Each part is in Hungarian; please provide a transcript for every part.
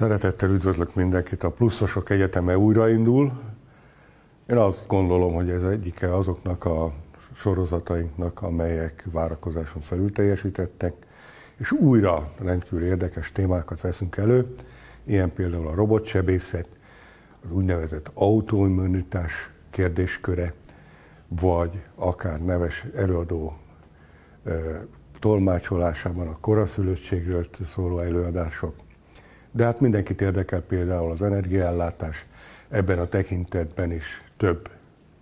Szeretettel üdvözlök mindenkit, a Pluszosok Egyeteme újraindul. Én azt gondolom, hogy ez egyike azoknak a sorozatainknak, amelyek várakozáson felül teljesítettek, és újra rendkívül érdekes témákat veszünk elő, ilyen például a robotsebészet, az úgynevezett autóimmunitás kérdésköre, vagy akár neves előadó tolmácsolásában a koraszülöttségről szóló előadások, de hát mindenkit érdekel például az energiaellátás, ebben a tekintetben is több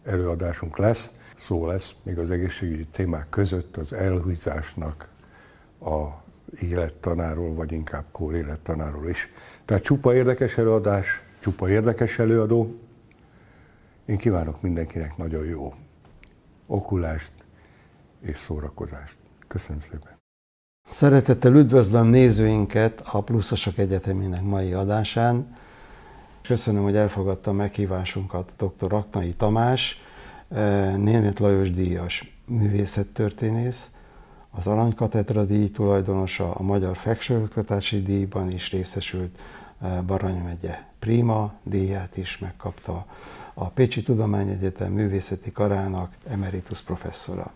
előadásunk lesz, szó lesz még az egészségügyi témák között az elhúzásnak a élettanáról, vagy inkább kór élettanáról is. Tehát csupa érdekes előadás, csupa érdekes előadó. Én kívánok mindenkinek nagyon jó okulást és szórakozást. Köszönöm szépen! Szeretettel üdvözlöm nézőinket a Pluszosok Egyetemének mai adásán. Köszönöm, hogy elfogadta meghívásunkat dr. Aknai Tamás, eh, Német Lajos díjas művészettörténész, az Arany Katedra díj tulajdonosa, a Magyar Feksőoktatási díjban is részesült eh, Barany megye Prima díját is megkapta a Pécsi Tudományegyetem művészeti karának emeritus professzora.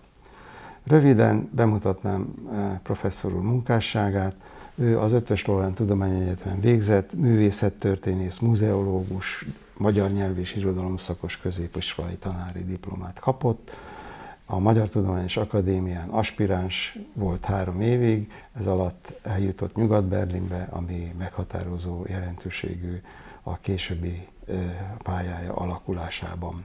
Röviden bemutatnám eh, professzor úr munkásságát. Ő az Ötves Lorán Tudományegyetemen végzett, művészettörténész, muzeológus, magyar nyelv és irodalom szakos középiskolai tanári diplomát kapott. A Magyar Tudományos Akadémián aspiráns volt három évig, ez alatt eljutott Nyugat-Berlinbe, ami meghatározó jelentőségű a későbbi eh, pályája alakulásában.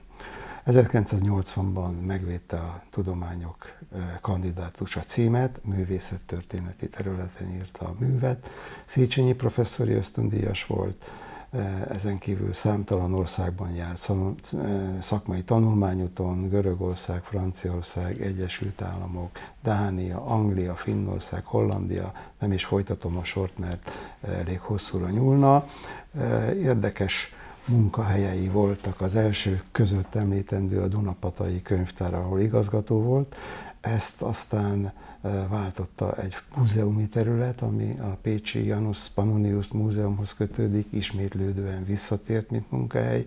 1980-ban megvédte a tudományok kandidátusa címet, művészettörténeti területen írta a művet, Széchenyi professzori ösztöndíjas volt, ezen kívül számtalan országban járt szakmai tanulmányúton, Görögország, Franciaország, Egyesült Államok, Dánia, Anglia, Finnország, Hollandia, nem is folytatom a sort, mert elég hosszúra nyúlna. Érdekes munkahelyei voltak. Az első között említendő a Dunapatai könyvtár, ahol igazgató volt. Ezt aztán e, váltotta egy múzeumi terület, ami a Pécsi Janus Pannonius Múzeumhoz kötődik, ismétlődően visszatért, mint munkahely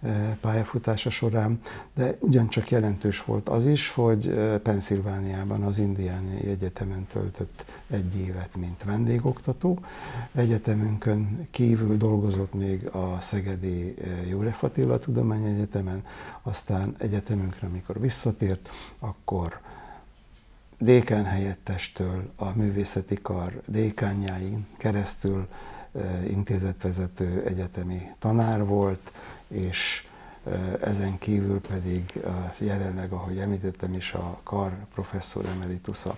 e, pályafutása során, de ugyancsak jelentős volt az is, hogy e, Pennsylvániában az Indiáni Egyetemen töltött egy évet, mint vendégoktató. Egyetemünkön kívül dolgozott még a Szegedi József Attila Tudományegyetemen, aztán egyetemünkre, amikor visszatért, akkor dékán helyettestől a művészeti kar dékányáin keresztül intézetvezető egyetemi tanár volt, és ezen kívül pedig jelenleg, ahogy említettem is, a kar professzor emeritusza.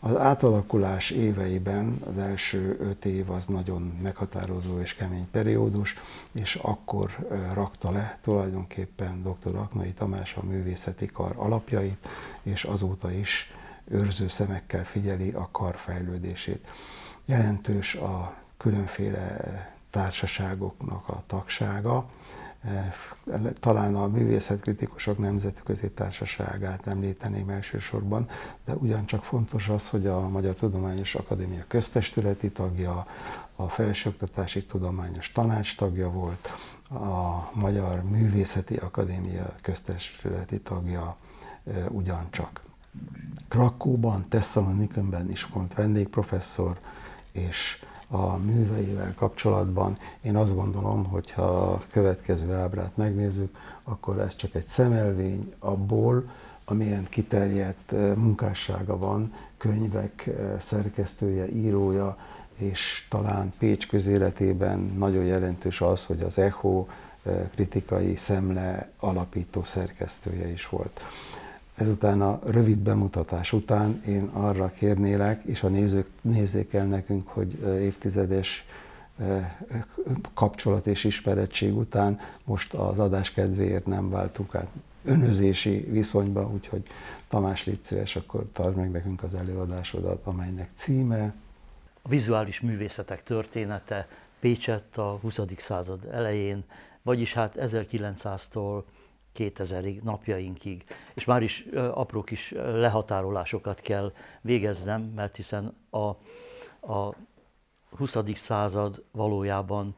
Az átalakulás éveiben az első öt év az nagyon meghatározó és kemény periódus, és akkor rakta le tulajdonképpen dr. Aknai Tamás a művészeti kar alapjait, és azóta is őrző szemekkel figyeli a kar fejlődését. Jelentős a különféle társaságoknak a tagsága, e, talán a művészetkritikusok nemzetközi társaságát említeném elsősorban, de ugyancsak fontos az, hogy a Magyar Tudományos Akadémia köztestületi tagja, a Felsőoktatási Tudományos Tanács tagja volt, a Magyar Művészeti Akadémia köztestületi tagja e, ugyancsak. Krakóban, Tesszalonikönben is volt vendégprofesszor, és a műveivel kapcsolatban én azt gondolom, hogy ha a következő ábrát megnézzük, akkor ez csak egy szemelvény abból, amilyen kiterjedt eh, munkássága van, könyvek eh, szerkesztője, írója, és talán Pécs közéletében nagyon jelentős az, hogy az ECHO eh, kritikai szemle alapító szerkesztője is volt ezután a rövid bemutatás után én arra kérnélek, és a nézők nézzék el nekünk, hogy évtizedes kapcsolat és ismerettség után most az adás kedvéért nem váltuk át önözési viszonyba, úgyhogy Tamás, légy szíves, akkor tartsd meg nekünk az előadásodat, amelynek címe... A vizuális művészetek története Pécsett a 20. század elején, vagyis hát 1900-tól 2000-ig, napjainkig. És már is apró kis lehatárolásokat kell végeznem, mert hiszen a, a 20. század valójában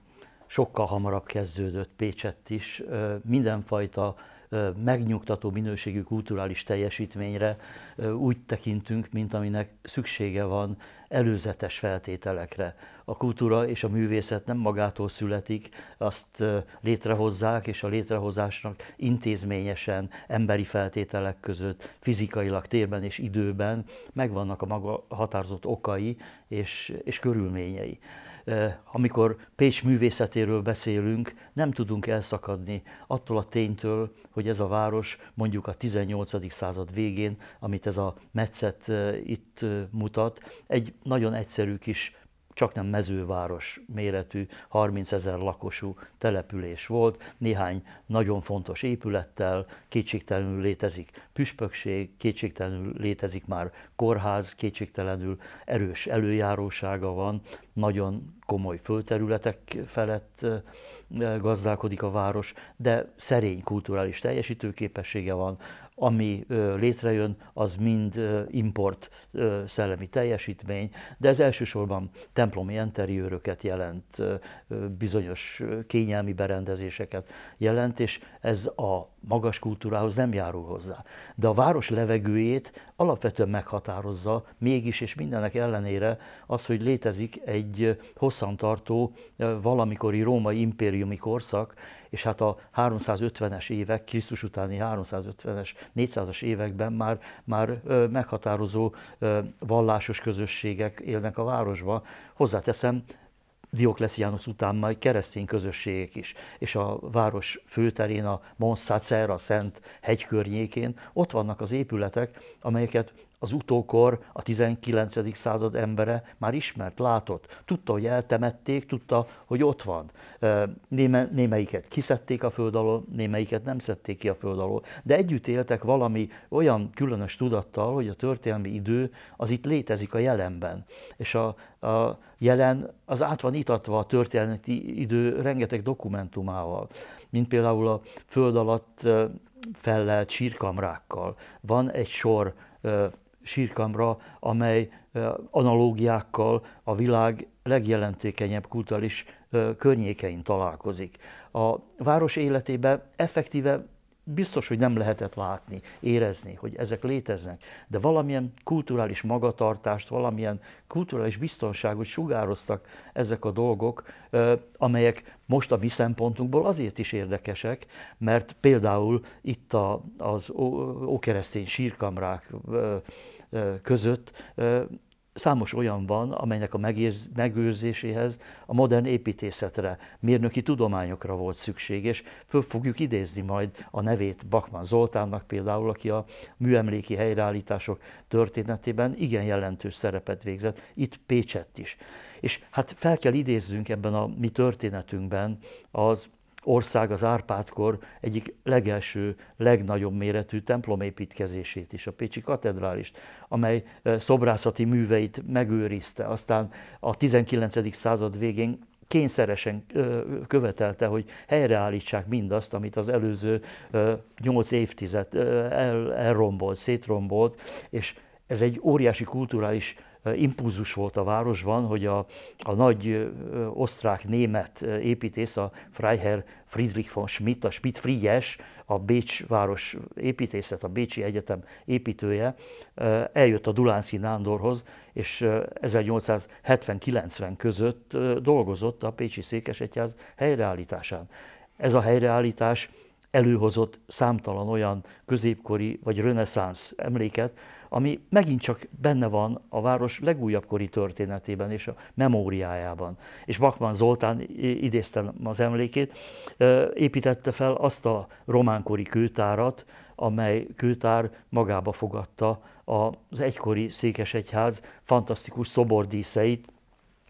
sokkal hamarabb kezdődött Pécsett is, mindenfajta megnyugtató minőségű kulturális teljesítményre úgy tekintünk, mint aminek szüksége van előzetes feltételekre. A kultúra és a művészet nem magától születik, azt létrehozzák, és a létrehozásnak intézményesen, emberi feltételek között, fizikailag, térben és időben megvannak a maga határozott okai és, és körülményei. Eh, amikor Pécs művészetéről beszélünk, nem tudunk elszakadni attól a ténytől, hogy ez a város mondjuk a 18. század végén, amit ez a metszet eh, itt eh, mutat, egy nagyon egyszerű kis csak nem mezőváros méretű, 30 ezer lakosú település volt, néhány nagyon fontos épülettel, kétségtelenül létezik püspökség, kétségtelenül létezik már kórház, kétségtelenül erős előjárósága van, nagyon komoly földterületek felett gazdálkodik a város, de szerény kulturális teljesítőképessége van, ami létrejön, az mind import szellemi teljesítmény, de ez elsősorban templomi interiőröket jelent, bizonyos kényelmi berendezéseket jelent, és ez a magas kultúrához nem járul hozzá. De a város levegőjét alapvetően meghatározza mégis, és mindennek ellenére az, hogy létezik egy hosszú hosszantartó valamikori római impériumi korszak, és hát a 350-es évek, Krisztus utáni 350-es, 400-as években már, már meghatározó vallásos közösségek élnek a városba. Hozzáteszem, Diokleszianus után majd keresztény közösségek is, és a város főterén, a Mont Sacer, a Szent hegy környékén, ott vannak az épületek, amelyeket az utókor, a 19. század embere már ismert, látott. Tudta, hogy eltemették, tudta, hogy ott van. Néme, némelyiket kiszedték a föld alól, némelyiket nem szedték ki a föld alól. De együtt éltek valami olyan különös tudattal, hogy a történelmi idő az itt létezik a jelenben. És a, a jelen az át van itatva a történelmi idő rengeteg dokumentumával. Mint például a föld alatt fellelt sírkamrákkal. Van egy sor sírkamra, amely analógiákkal a világ legjelentékenyebb kulturális környékein találkozik. A város életében effektíve biztos, hogy nem lehetett látni, érezni, hogy ezek léteznek, de valamilyen kulturális magatartást, valamilyen kulturális biztonságot sugároztak ezek a dolgok, amelyek most a mi szempontunkból azért is érdekesek, mert például itt a, az ókeresztény sírkamrák között számos olyan van, amelynek a megérz, megőrzéséhez a modern építészetre, mérnöki tudományokra volt szükség, és föl fogjuk idézni majd a nevét Bakman Zoltánnak például, aki a műemléki helyreállítások történetében igen jelentős szerepet végzett, itt Pécsett is. És hát fel kell idézzünk ebben a mi történetünkben az ország az Árpádkor egyik legelső, legnagyobb méretű templomépítkezését is, a Pécsi katedrálist, amely szobrászati műveit megőrizte. Aztán a 19. század végén kényszeresen követelte, hogy helyreállítsák mindazt, amit az előző nyolc évtized el, elrombolt, szétrombolt, és ez egy óriási kulturális impulzus volt a városban, hogy a, a nagy osztrák-német építész, a Freiherr Friedrich von Schmidt, a Schmidt Frigyes, a Bécs város építészet, a Bécsi Egyetem építője, eljött a Dulánszi Nándorhoz, és 1870-90 között dolgozott a Pécsi Székesegyház helyreállításán. Ez a helyreállítás előhozott számtalan olyan középkori vagy reneszánsz emléket, ami megint csak benne van a város legújabb kori történetében és a memóriájában. És Bakman Zoltán, idézte az emlékét, építette fel azt a románkori kőtárat, amely kőtár magába fogadta az egykori Székesegyház fantasztikus szobordíszeit,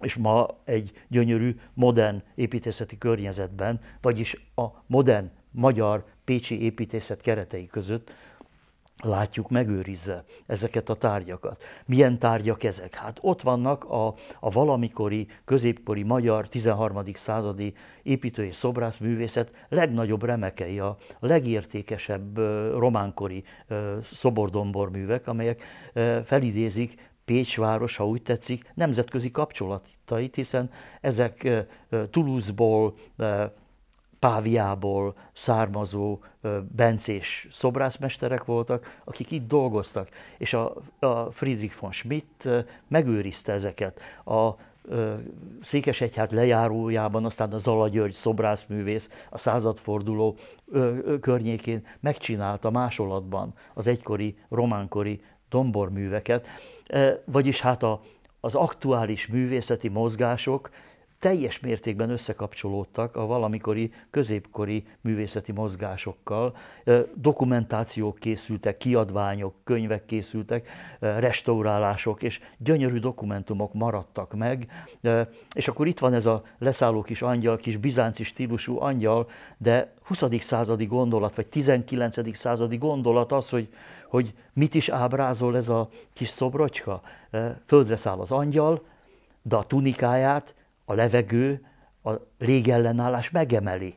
és ma egy gyönyörű, modern építészeti környezetben, vagyis a modern magyar pécsi építészet keretei között látjuk, megőrizve ezeket a tárgyakat. Milyen tárgyak ezek? Hát ott vannak a, a valamikori, középkori magyar 13. századi építő és szobrászművészet legnagyobb remekei, a legértékesebb románkori szobordombor művek, amelyek felidézik Pécs ha úgy tetszik, nemzetközi kapcsolatait, hiszen ezek Toulouse-ból, Páviából származó bencés szobrászmesterek voltak, akik itt dolgoztak, és a, Friedrich von Schmidt megőrizte ezeket. A Székesegyház lejárójában, aztán a Zala György szobrászművész a századforduló környékén megcsinálta másolatban az egykori románkori domborműveket, vagyis hát a, az aktuális művészeti mozgások teljes mértékben összekapcsolódtak a valamikori középkori művészeti mozgásokkal. Dokumentációk készültek, kiadványok, könyvek készültek, restaurálások, és gyönyörű dokumentumok maradtak meg. És akkor itt van ez a leszálló kis angyal, kis bizánci stílusú angyal, de 20. századi gondolat, vagy 19. századi gondolat az, hogy, hogy mit is ábrázol ez a kis szobrocska. Földre száll az angyal, de a tunikáját a levegő a légellenállás megemeli.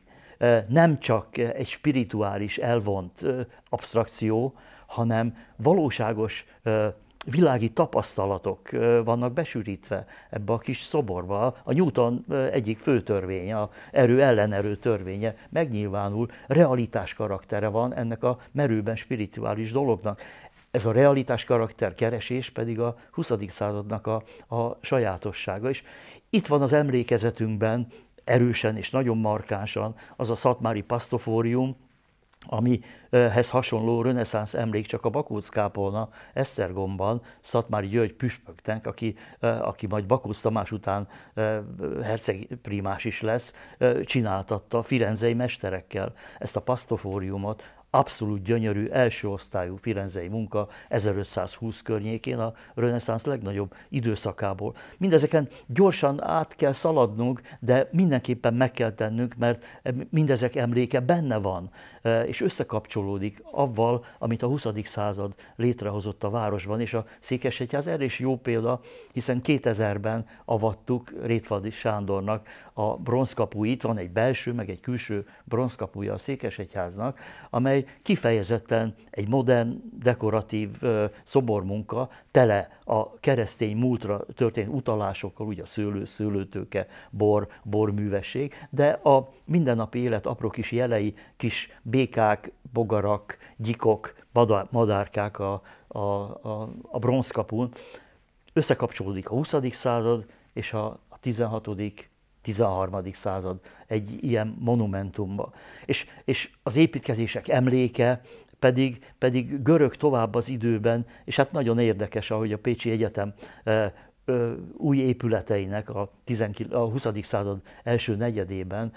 Nem csak egy spirituális elvont abstrakció, hanem valóságos világi tapasztalatok vannak besűrítve ebbe a kis szoborba. A Newton egyik fő törvénye, a erő ellenerő törvénye megnyilvánul, realitás karaktere van ennek a merőben spirituális dolognak ez a realitás karakter keresés pedig a 20. századnak a, a sajátossága. És itt van az emlékezetünkben erősen és nagyon markánsan az a szatmári pasztofórium, amihez hasonló reneszánsz emlék csak a Bakóc kápolna Esztergomban Szatmári György püspöknek, aki, aki majd Bakóc Tamás után herceg primás is lesz, csináltatta firenzei mesterekkel ezt a pasztofóriumot, abszolút gyönyörű első osztályú firenzei munka 1520 környékén, a reneszánsz legnagyobb időszakából. Mindezeken gyorsan át kell szaladnunk, de mindenképpen meg kell tennünk, mert mindezek emléke benne van és összekapcsolódik avval, amit a 20. század létrehozott a városban, és a Székesegyház erre is jó példa, hiszen 2000-ben avattuk Rétvaldi Sándornak a bronzkapuit, van egy belső, meg egy külső bronzkapuja a Székesegyháznak, amely kifejezetten egy modern, dekoratív szobormunka, tele a keresztény múltra történt utalásokkal, ugye a szőlő, szőlőtőke, bor, borművesség, de a mindennapi élet apró kis jelei, kis békák, bogarak, gyikok, madárkák a, a, a, a bronzkapun, összekapcsolódik a 20. század és a 16. 13. század egy ilyen monumentumba. És, és az építkezések emléke pedig, pedig görög tovább az időben, és hát nagyon érdekes, ahogy a Pécsi Egyetem eh, új épületeinek a, 19, a 20. század első negyedében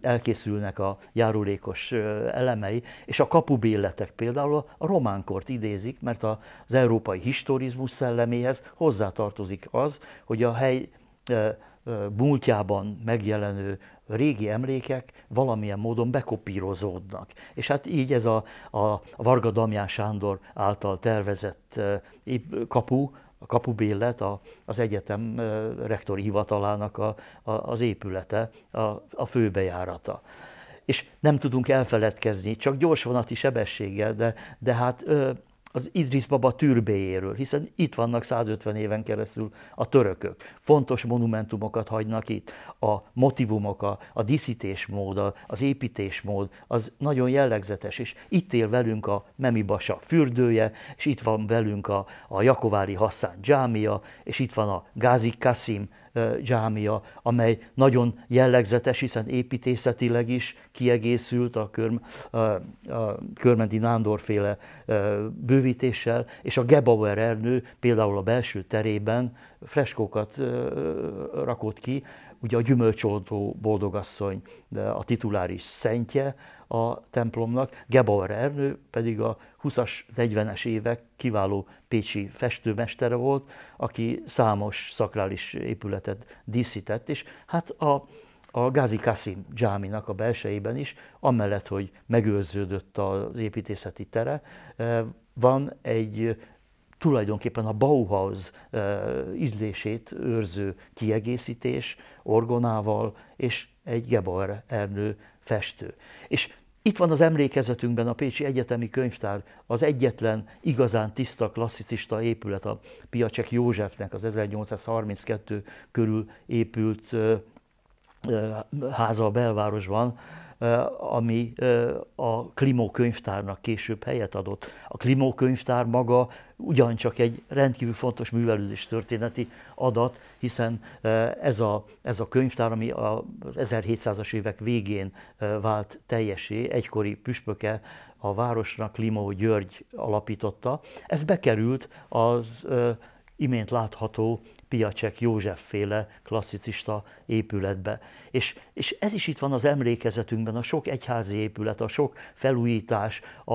elkészülnek a járulékos elemei, és a kapubilletek például a románkort idézik, mert az európai historizmus szelleméhez hozzátartozik az, hogy a hely múltjában megjelenő régi emlékek valamilyen módon bekopírozódnak. És hát így ez a, a Varga Damján Sándor által tervezett kapu a kapubéllet, a, az egyetem rektori hivatalának a, a, az épülete, a, a főbejárata. És nem tudunk elfeledkezni, csak gyors vonati sebességgel, de, de hát az Idris Baba türbéjéről, hiszen itt vannak 150 éven keresztül a törökök. Fontos monumentumokat hagynak itt, a motivumok, a, a díszítésmód, az építésmód, az nagyon jellegzetes, és itt él velünk a Memibasa fürdője, és itt van velünk a, a Jakovári Hassan dzsámia, és itt van a Gázi Kasim dzsámia, amely nagyon jellegzetes, hiszen építészetileg is kiegészült a, körm, a, a Körmendi Nándorféle bővítéssel, és a Gebauer Ernő például a belső terében freskókat rakott ki, ugye a gyümölcsoltó boldogasszony a tituláris szentje a templomnak, Gebauer Ernő pedig a 20-as, 40-es évek kiváló pécsi festőmestere volt, aki számos szakrális épületet díszített, és hát a, a Gázi Kassim dzsáminak a belsejében is, amellett, hogy megőrződött az építészeti tere, eh, van egy tulajdonképpen a Bauhaus ízlését őrző kiegészítés orgonával és egy Gebauer Ernő festő. És itt van az emlékezetünkben a Pécsi Egyetemi Könyvtár, az egyetlen igazán tiszta klasszicista épület, a Piacek Józsefnek az 1832 körül épült háza a belvárosban, ami a Klimó könyvtárnak később helyet adott. A Klimó könyvtár maga ugyancsak egy rendkívül fontos művelődés történeti adat, hiszen e, ez a, ez a könyvtár, ami az 1700-as évek végén e, vált teljesé, egykori püspöke a városnak Limó György alapította, ez bekerült az e, imént látható Piacek József féle klasszicista épületbe. És, és ez is itt van az emlékezetünkben, a sok egyházi épület, a sok felújítás, a,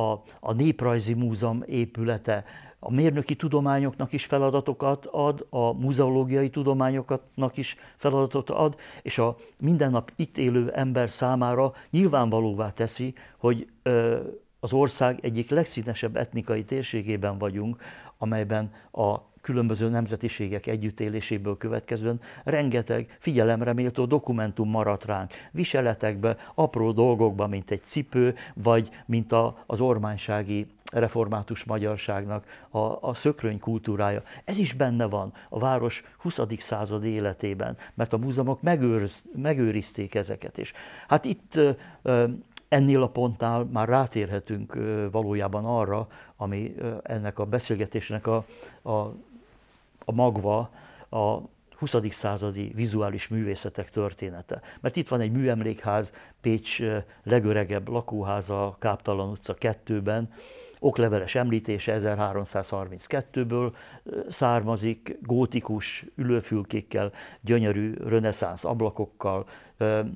a, a Néprajzi Múzeum épülete, a mérnöki tudományoknak is feladatokat ad, a muzeológiai tudományoknak is feladatot ad, és a minden nap itt élő ember számára nyilvánvalóvá teszi, hogy ö, az ország egyik legszínesebb etnikai térségében vagyunk, amelyben a különböző nemzetiségek együttéléséből következően rengeteg figyelemre méltó dokumentum maradt ránk. Viseletekbe, apró dolgokba, mint egy cipő, vagy mint a, az ormánysági református magyarságnak a, a szökröny kultúrája. Ez is benne van a város 20. század életében, mert a múzeumok megőrz, megőrizték ezeket. is. hát itt ö, ö, ennél a pontnál már rátérhetünk valójában arra, ami ennek a beszélgetésnek a, a, a magva, a 20. századi vizuális művészetek története. Mert itt van egy műemlékház, Pécs legöregebb lakóháza, Káptalan utca 2-ben, okleveles említése 1332-ből származik, gótikus ülőfülkékkel, gyönyörű reneszánsz ablakokkal,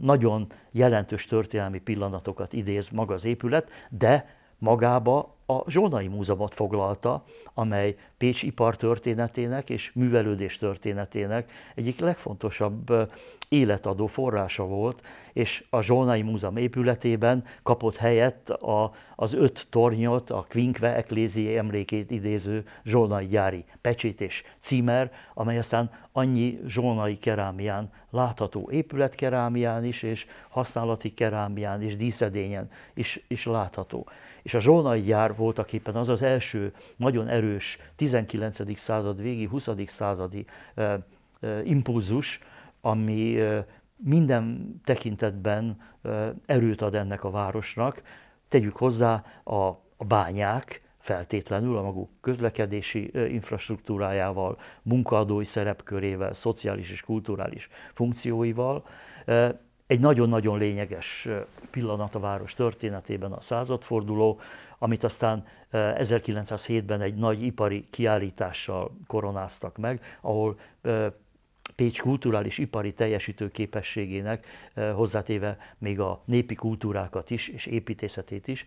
nagyon jelentős történelmi pillanatokat idéz maga az épület, de magába a Zsolnai Múzeumot foglalta, amely Pécs ipartörténetének és művelődés történetének egyik legfontosabb életadó forrása volt, és a Zsolnai Múzeum épületében kapott helyet a, az öt tornyot, a Kvinkve Eklézi emlékét idéző Zsolnai gyári pecsét és címer, amely aztán annyi Zsolnai kerámián látható épületkerámián is, és használati kerámián és díszedényen is, is látható és a zsónai jár voltak éppen az az első nagyon erős 19. század végi, 20. századi impulzus, ami minden tekintetben erőt ad ennek a városnak. Tegyük hozzá a, a bányák, feltétlenül a maguk közlekedési infrastruktúrájával, munkaadói szerepkörével, szociális és kulturális funkcióival, egy nagyon-nagyon lényeges pillanat a város történetében a századforduló, amit aztán 1907-ben egy nagy ipari kiállítással koronáztak meg, ahol Pécs kulturális ipari teljesítő képességének hozzátéve még a népi kultúrákat is, és építészetét is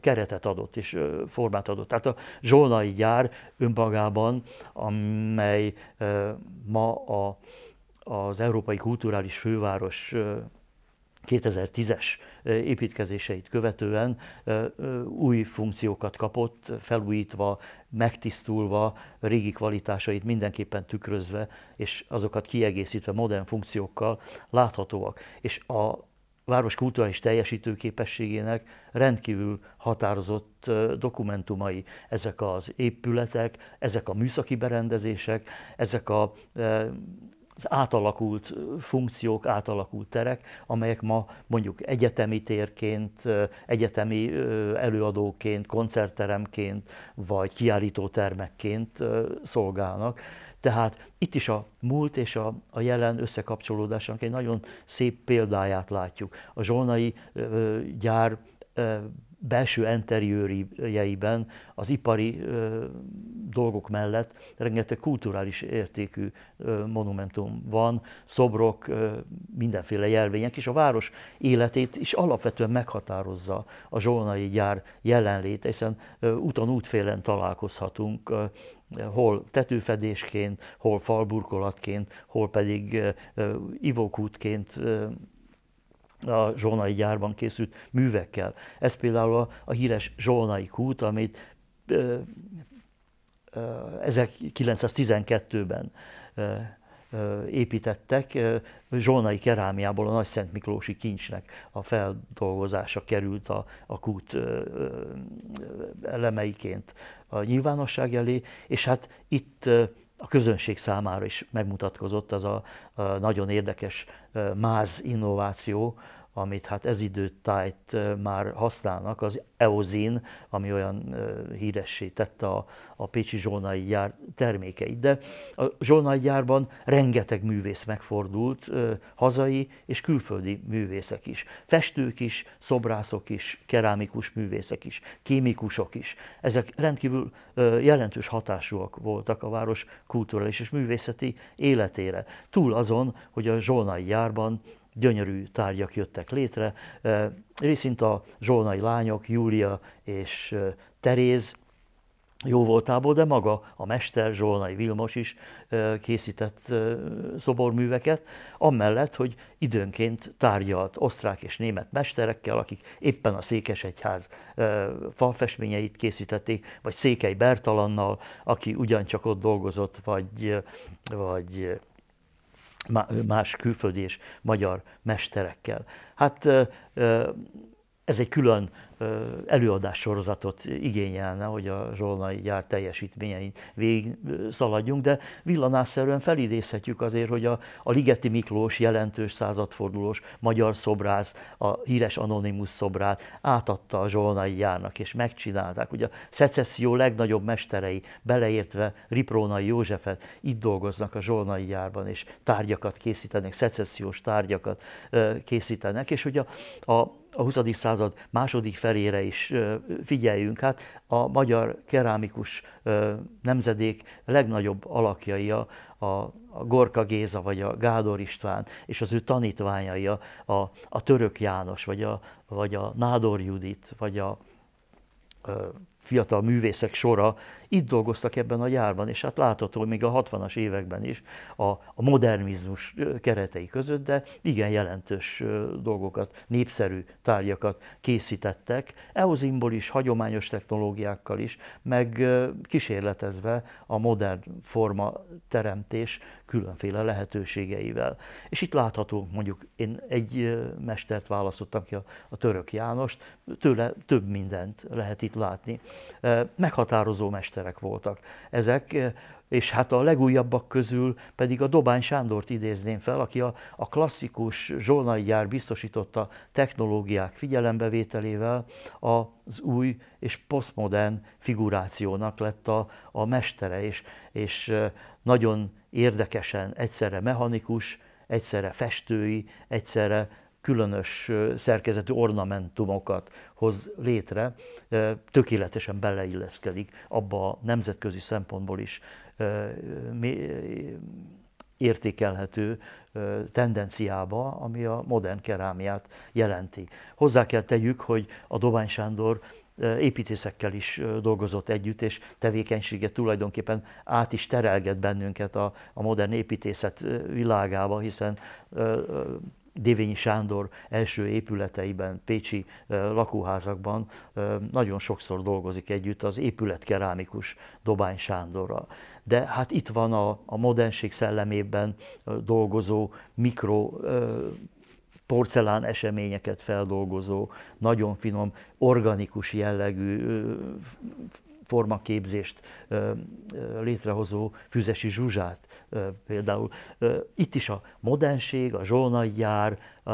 keretet adott és formát adott. Tehát a zsolnai gyár önmagában, amely ma a az Európai Kulturális Főváros 2010-es építkezéseit követően új funkciókat kapott, felújítva, megtisztulva, régi kvalitásait mindenképpen tükrözve, és azokat kiegészítve modern funkciókkal láthatóak. És a város kulturális teljesítőképességének rendkívül határozott dokumentumai. Ezek az épületek, ezek a műszaki berendezések, ezek a az átalakult funkciók, átalakult terek, amelyek ma mondjuk egyetemi térként, egyetemi előadóként, koncertteremként, vagy kiállítótermekként szolgálnak. Tehát itt is a múlt és a, a jelen összekapcsolódásának egy nagyon szép példáját látjuk. A zsolnai ö, gyár belső enteriőrjeiben az ipari ö, dolgok mellett rengeteg kulturális értékű ö, monumentum van, szobrok, ö, mindenféle jelvények, és a város életét is alapvetően meghatározza a zsolnai gyár jelenlét, hiszen ö, úton útfélen találkozhatunk ö, hol tetőfedésként, hol falburkolatként, hol pedig ivókútként a zsolnai gyárban készült művekkel. Ez például a, a híres zsolnai kút, amit ö, ö, 1912-ben ö, építettek, zsolnai kerámiából a Nagy Szent Miklósi kincsnek a feldolgozása került a, a kút elemeiként a nyilvánosság elé, és hát itt a közönség számára is megmutatkozott az a, a nagyon érdekes máz innováció, amit hát ez időtájt már használnak, az eozin, ami olyan híressé tette a, a Pécsi Zsolnai gyár termékeit. De a Zsolnai gyárban rengeteg művész megfordult, hazai és külföldi művészek is. Festők is, szobrászok is, kerámikus művészek is, kémikusok is. Ezek rendkívül jelentős hatásúak voltak a város kulturális és művészeti életére. Túl azon, hogy a Zsolnai gyárban gyönyörű tárgyak jöttek létre, részint a zsolnai lányok, Júlia és Teréz, jó voltából, de maga a mester Zsolnai Vilmos is készített szoborműveket, amellett, hogy időnként tárgyalt osztrák és német mesterekkel, akik éppen a Székesegyház falfestményeit készítették, vagy Székely Bertalannal, aki ugyancsak ott dolgozott, vagy, vagy más külföldi és magyar mesterekkel. Hát ez egy külön előadássorozatot igényelne, hogy a zsolnai gyár teljesítményein végig szaladjunk, de villanásszerűen felidézhetjük azért, hogy a, a Ligeti Miklós jelentős századfordulós magyar szobrász, a híres anonimus szobrát átadta a zsolnai gyárnak, és megcsinálták. Ugye a szecesszió legnagyobb mesterei, beleértve Riprónai Józsefet, itt dolgoznak a zsolnai gyárban, és tárgyakat készítenek, szecessziós tárgyakat készítenek, és ugye a, a a 20. század második felére is figyeljünk. Hát a magyar kerámikus nemzedék legnagyobb alakjai a, a Gorka Géza, vagy a Gádor István, és az ő tanítványai a, a, a Török János, vagy a, vagy a Nádor Judit, vagy a fiatal művészek sora itt dolgoztak ebben a gyárban, és hát látható még a 60-as években is a, a modernizmus keretei között, de igen jelentős dolgokat, népszerű tárgyakat készítettek, eozimból is, hagyományos technológiákkal is, meg kísérletezve a modern forma teremtés különféle lehetőségeivel. És itt látható, mondjuk én egy mestert választottam ki, a, török Jánost, tőle több mindent lehet itt látni. Meghatározó mesterek voltak ezek, és hát a legújabbak közül pedig a Dobány Sándort idézném fel, aki a, a klasszikus zsolnai gyár biztosította technológiák figyelembevételével az új és posztmodern figurációnak lett a, a mestere, és, és nagyon érdekesen, egyszerre mechanikus, egyszerre festői, egyszerre különös szerkezetű ornamentumokat hoz létre, tökéletesen beleilleszkedik abba a nemzetközi szempontból is értékelhető tendenciába, ami a modern kerámiát jelenti. Hozzá kell tegyük, hogy a Dobány Sándor építészekkel is dolgozott együtt, és tevékenysége tulajdonképpen át is terelget bennünket a, a modern építészet világába, hiszen Dévényi Sándor első épületeiben, pécsi lakóházakban nagyon sokszor dolgozik együtt az épületkerámikus Dobány Sándorral. De hát itt van a, a modernség szellemében dolgozó mikro porcelán eseményeket feldolgozó, nagyon finom, organikus jellegű formaképzést létrehozó Füzesi Zsuzsát például. Itt is a modernség, a zsolnai gyár, a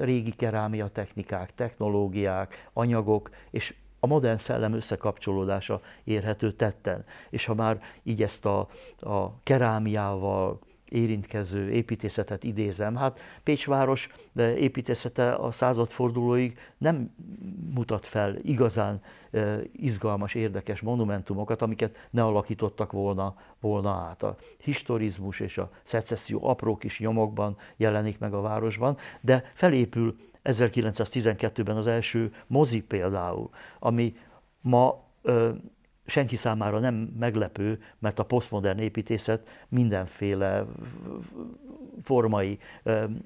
régi kerámia technikák, technológiák, anyagok, és a modern szellem összekapcsolódása érhető tetten. És ha már így ezt a, a kerámiával, érintkező építészetet idézem. Hát Pécsváros eh, építészete a századfordulóig nem mutat fel igazán eh, izgalmas, érdekes monumentumokat, amiket ne alakítottak volna, volna át. A historizmus és a szecesszió apró kis nyomokban jelenik meg a városban, de felépül 1912-ben az első mozi például, ami ma eh, senki számára nem meglepő, mert a posztmodern építészet mindenféle formai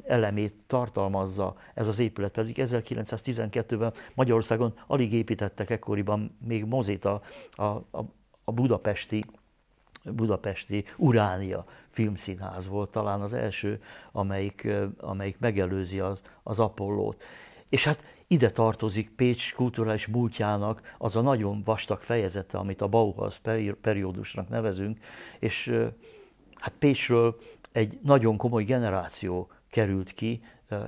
elemét tartalmazza ez az épület, pedig 1912-ben Magyarországon alig építettek ekkoriban még mozit a, a, a budapesti budapesti Uránia filmszínház volt talán az első, amelyik, amelyik megelőzi az, az Apollót. És hát ide tartozik Pécs kulturális múltjának az a nagyon vastag fejezete, amit a Bauhaus periódusnak nevezünk, és hát Pécsről egy nagyon komoly generáció került ki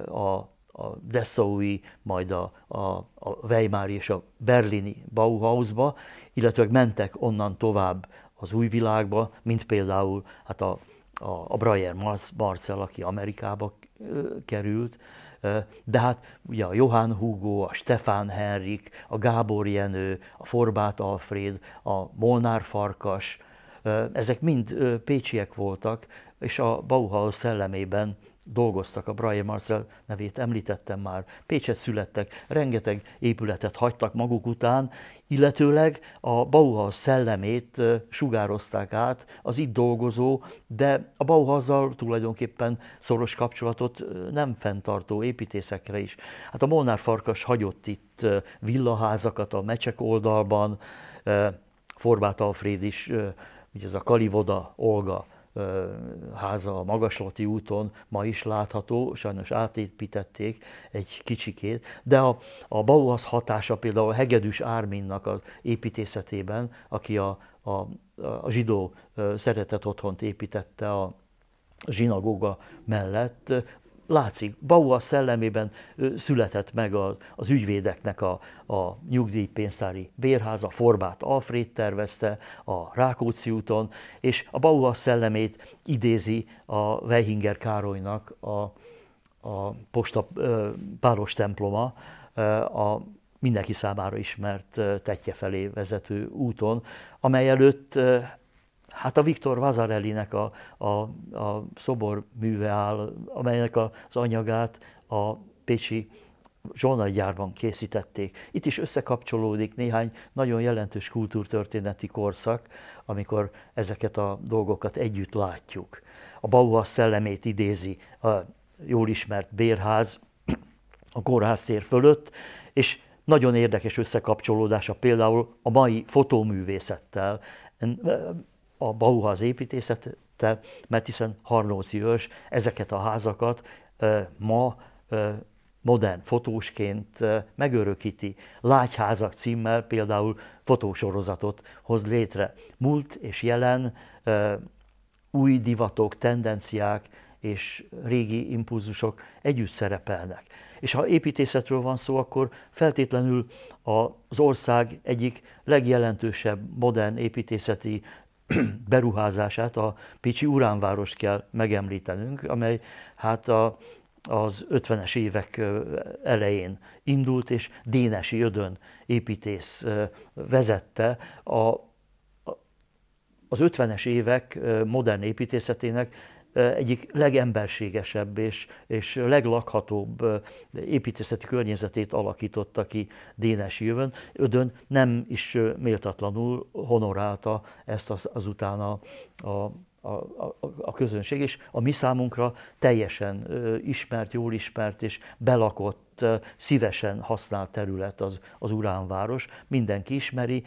a a Dessaui, majd a, a, a Weimári és a berlini Bauhausba, illetve mentek onnan tovább az új világba, mint például hát a, a, a Breyer Marcel, aki Amerikába került, de hát ugye a Johann Hugo, a Stefan Henrik, a Gábor Jenő, a Forbát Alfred, a Molnár Farkas, ezek mind pécsiek voltak, és a Bauhaus szellemében dolgoztak, a Brian Marcel nevét említettem már, Pécset születtek, rengeteg épületet hagytak maguk után, illetőleg a Bauhaus szellemét sugározták át az itt dolgozó, de a Bauhaus-zal tulajdonképpen szoros kapcsolatot nem fenntartó építészekre is. Hát a Molnár Farkas hagyott itt villaházakat a mecsek oldalban, Forbát Alfréd is, ugye ez a Kalivoda Olga háza a Magaslati úton ma is látható, sajnos átépítették egy kicsikét, de a, a Bauhaus hatása például Hegedűs Árminnak az építészetében, aki a, a, a zsidó szeretet otthont építette a zsinagóga mellett látszik, Bauer szellemében született meg az ügyvédeknek a, a nyugdíjpénztári bérháza, Forbát Alfred tervezte a Rákóczi úton, és a Bauer szellemét idézi a Weihinger Károlynak a, a posta páros temploma, a mindenki számára ismert tetje felé vezető úton, amely előtt Hát a Viktor Vazarelinek a, a, a szobor műve áll, amelynek az anyagát a Pécsi gyárban készítették. Itt is összekapcsolódik néhány nagyon jelentős kultúrtörténeti korszak, amikor ezeket a dolgokat együtt látjuk. A Bauhaus szellemét idézi a jól ismert bérház a kórház tér fölött, és nagyon érdekes összekapcsolódása például a mai fotóművészettel a Bauhaus építészettel, mert hiszen Harlóci Ős ezeket a házakat ma modern fotósként megörökíti. Lágyházak címmel például fotósorozatot hoz létre. Múlt és jelen, új divatok, tendenciák és régi impulzusok együtt szerepelnek. És ha építészetről van szó, akkor feltétlenül az ország egyik legjelentősebb modern építészeti beruházását, a Pécsi uránvárost kell megemlítenünk, amely hát a, az 50-es évek elején indult, és Dénesi Ödön építész vezette a, az 50-es évek modern építészetének egyik legemberségesebb és, és leglakhatóbb építészeti környezetét alakította ki Dénes Jövön. Ödön nem is méltatlanul honorálta ezt az, azután a, a a, a, a közönség, és a mi számunkra teljesen ismert, jól ismert és belakott szívesen használt terület az, az Uránváros, mindenki ismeri,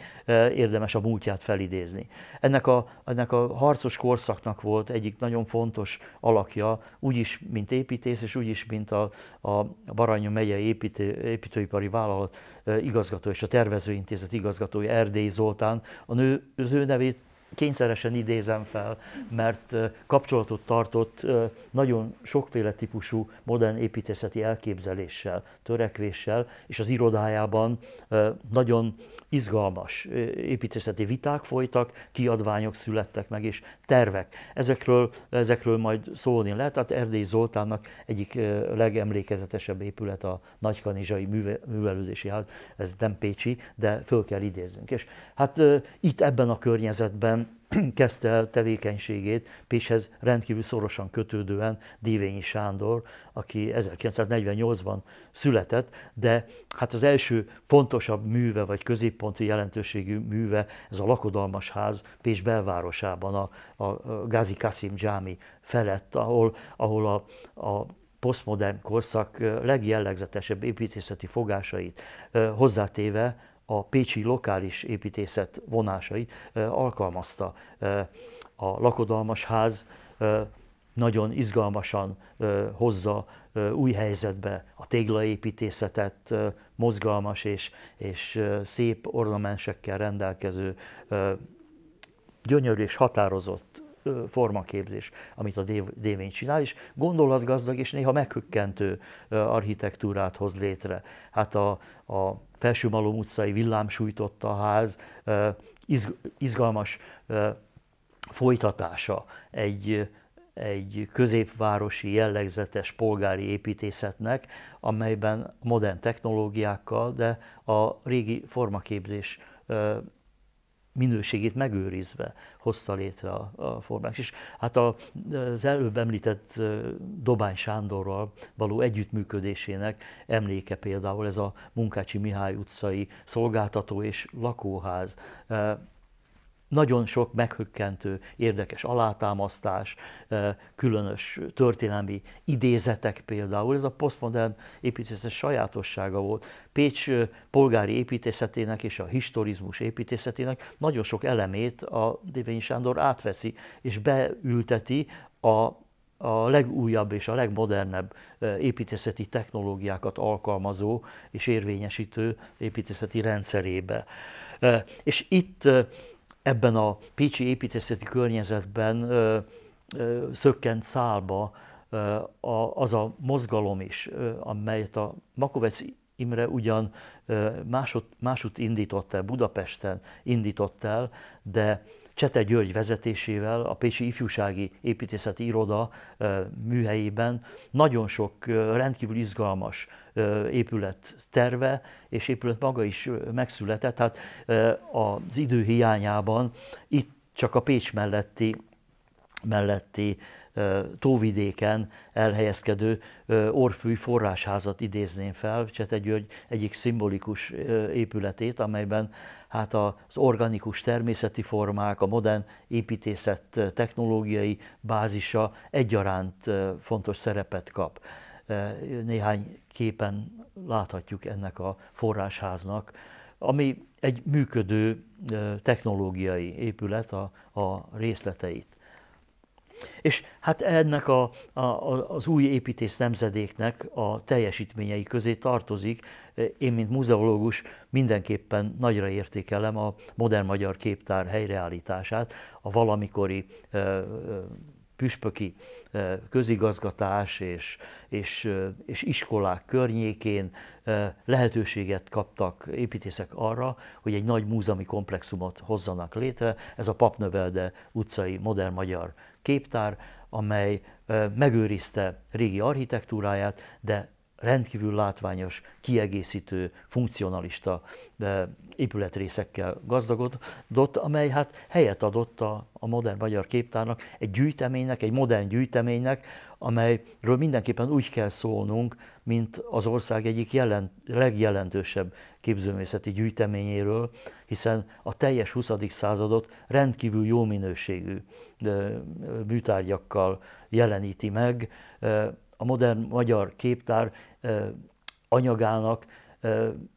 érdemes a múltját felidézni. Ennek a, ennek a harcos korszaknak volt egyik nagyon fontos alakja, úgyis, mint építész, és úgyis, mint a, a Baranya megyei építő, építőipari vállalat igazgatója és a tervezőintézet igazgatója Erdély Zoltán. A nő, az ő nevét kényszeresen idézem fel, mert kapcsolatot tartott nagyon sokféle típusú modern építészeti elképzeléssel, törekvéssel, és az irodájában nagyon izgalmas építészeti viták folytak, kiadványok születtek meg, és tervek. Ezekről, ezekről majd szólni lehet, tehát Erdély Zoltánnak egyik legemlékezetesebb épület a Nagykanizsai műve, Művelődési Ház, ez nem Pécsi, de föl kell idéznünk. És hát itt ebben a környezetben kezdte el tevékenységét Pécshez rendkívül szorosan kötődően Dévényi Sándor, aki 1948-ban született, de hát az első fontosabb műve, vagy középponti jelentőségű műve, ez a lakodalmas ház Pécs belvárosában, a, a Gázi Kasim Dzsámi felett, ahol, ahol a, a posztmodern korszak legjellegzetesebb építészeti fogásait hozzátéve a pécsi lokális építészet vonásait alkalmazta. A lakodalmas ház nagyon izgalmasan hozza új helyzetbe a téglaépítészetet, mozgalmas és, és szép ornamensekkel rendelkező, gyönyörű és határozott formaképzés, amit a dévény csinál, és gondolatgazdag és néha meghökkentő architektúrát hoz létre. Hát a, a Felső Malom utcai villámsújtotta ház izgalmas folytatása egy egy középvárosi jellegzetes polgári építészetnek, amelyben modern technológiákkal, de a régi formaképzés minőségét megőrizve hozta létre a, a formák. És hát a, az előbb említett Dobány Sándorral való együttműködésének emléke például ez a Munkácsi Mihály utcai szolgáltató és lakóház nagyon sok meghökkentő, érdekes alátámasztás, különös történelmi idézetek például. Ez a posztmodern építészet sajátossága volt. Pécs polgári építészetének és a historizmus építészetének nagyon sok elemét a Dévényi Sándor átveszi és beülteti a a legújabb és a legmodernebb építészeti technológiákat alkalmazó és érvényesítő építészeti rendszerébe. És itt ebben a pécsi építészeti környezetben szökkent szálba az a mozgalom is, amelyet a Makovec Imre ugyan másod, másod indított el, Budapesten indított el, de Csete György vezetésével a Pécsi Ifjúsági Építészeti Iroda műhelyében nagyon sok rendkívül izgalmas épület terve és épület maga is megszületett. Tehát az idő hiányában itt csak a Pécs melletti melletti tóvidéken elhelyezkedő orfűj forrásházat idézném fel, Csete György egyik szimbolikus épületét, amelyben hát az organikus természeti formák, a modern építészet technológiai bázisa egyaránt fontos szerepet kap. Néhány képen láthatjuk ennek a forrásháznak, ami egy működő technológiai épület a, a részleteit. És hát ennek a, a, az új építész nemzedéknek a teljesítményei közé tartozik. Én, mint muzeológus mindenképpen nagyra értékelem a modern magyar képtár helyreállítását, a valamikori püspöki eh, közigazgatás és, és, eh, és iskolák környékén eh, lehetőséget kaptak építészek arra, hogy egy nagy múzeumi komplexumot hozzanak létre. Ez a Papnövelde utcai modern magyar képtár, amely megőrizte régi architektúráját, de rendkívül látványos, kiegészítő, funkcionalista épületrészekkel gazdagodott, amely hát helyet adott a, a modern magyar képtárnak, egy gyűjteménynek, egy modern gyűjteménynek, amelyről mindenképpen úgy kell szólnunk, mint az ország egyik jelent, legjelentősebb képzőművészeti gyűjteményéről, hiszen a teljes 20. századot rendkívül jó minőségű műtárgyakkal jeleníti meg, a modern magyar képtár anyagának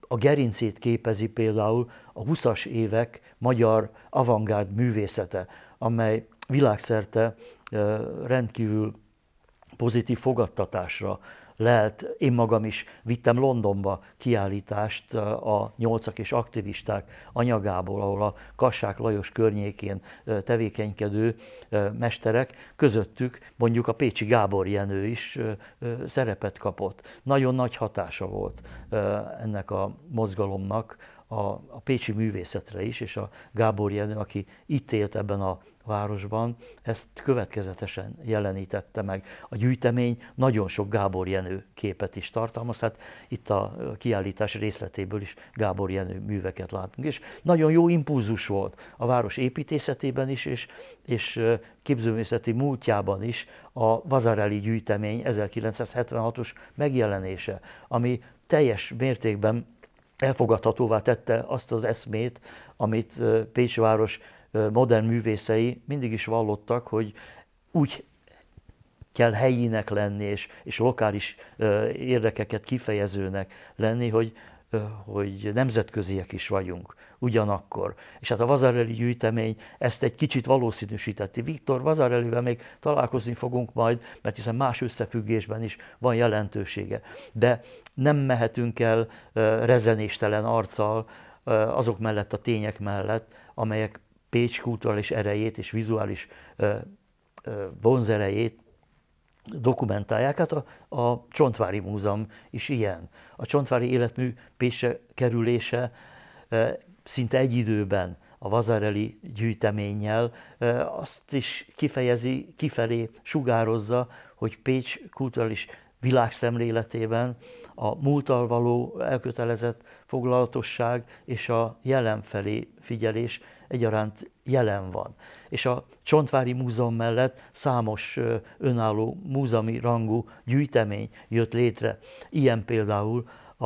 a gerincét képezi például a 20-as évek magyar avantgárd művészete, amely világszerte rendkívül pozitív fogadtatásra lehet, én magam is vittem Londonba kiállítást a nyolcak és aktivisták anyagából, ahol a Kassák Lajos környékén tevékenykedő mesterek közöttük mondjuk a Pécsi Gábor Jenő is szerepet kapott. Nagyon nagy hatása volt ennek a mozgalomnak a, a pécsi művészetre is, és a Gábor Jenő, aki itt élt ebben a városban, ezt következetesen jelenítette meg. A gyűjtemény nagyon sok Gábor Jenő képet is tartalmaz, hát itt a kiállítás részletéből is Gábor Jenő műveket látunk. És nagyon jó impulzus volt a város építészetében is, és, és képzőművészeti múltjában is a Vazareli gyűjtemény 1976-os megjelenése, ami teljes mértékben elfogadhatóvá tette azt az eszmét, amit Pécsváros modern művészei mindig is vallottak, hogy úgy kell helyinek lenni, és, és lokális érdekeket kifejezőnek lenni, hogy, hogy nemzetköziek is vagyunk ugyanakkor. És hát a Vazareli gyűjtemény ezt egy kicsit valószínűsítette. Viktor Vazarelivel még találkozni fogunk majd, mert hiszen más összefüggésben is van jelentősége. De nem mehetünk el rezenéstelen arccal azok mellett a tények mellett, amelyek Pécs kulturális erejét és vizuális vonzerejét dokumentálják. Hát a, a Csontvári Múzeum is ilyen. A Csontvári életmű Pécsre kerülése szinte egy időben a vazareli gyűjteménnyel, azt is kifejezi, kifelé sugározza, hogy Pécs kulturális világszemléletében a múltal való elkötelezett foglalatosság és a jelen felé figyelés egyaránt jelen van. És a Csontvári Múzeum mellett számos önálló múzeumi rangú gyűjtemény jött létre. Ilyen például a,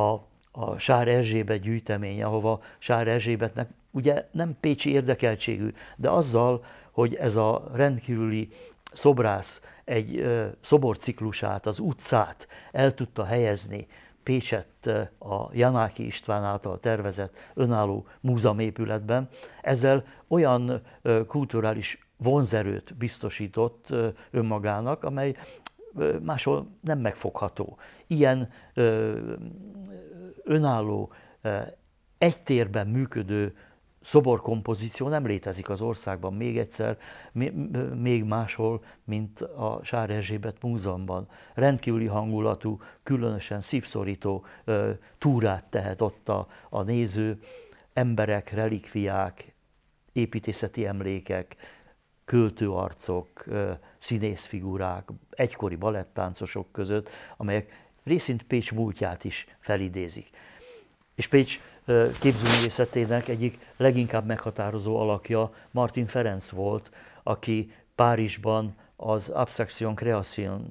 a Sár Erzsébet gyűjtemény, ahova Sár Erzsébetnek ugye nem pécsi érdekeltségű, de azzal, hogy ez a rendkívüli szobrász egy szoborciklusát, az utcát el tudta helyezni Pécsett a Janáki István által tervezett önálló múzeumépületben. Ezzel olyan kulturális vonzerőt biztosított önmagának, amely máshol nem megfogható. Ilyen önálló, egy térben működő szoborkompozíció nem létezik az országban még egyszer, még máshol, mint a Sár Erzsébet Múzeumban. Rendkívüli hangulatú, különösen szívszorító túrát tehet ott a, a néző, emberek, relikviák, építészeti emlékek, költőarcok, színészfigurák, egykori balettáncosok között, amelyek részint Pécs múltját is felidézik. És Pécs képzőművészetének egyik leginkább meghatározó alakja Martin Ferenc volt, aki Párizsban az Abstraction Creation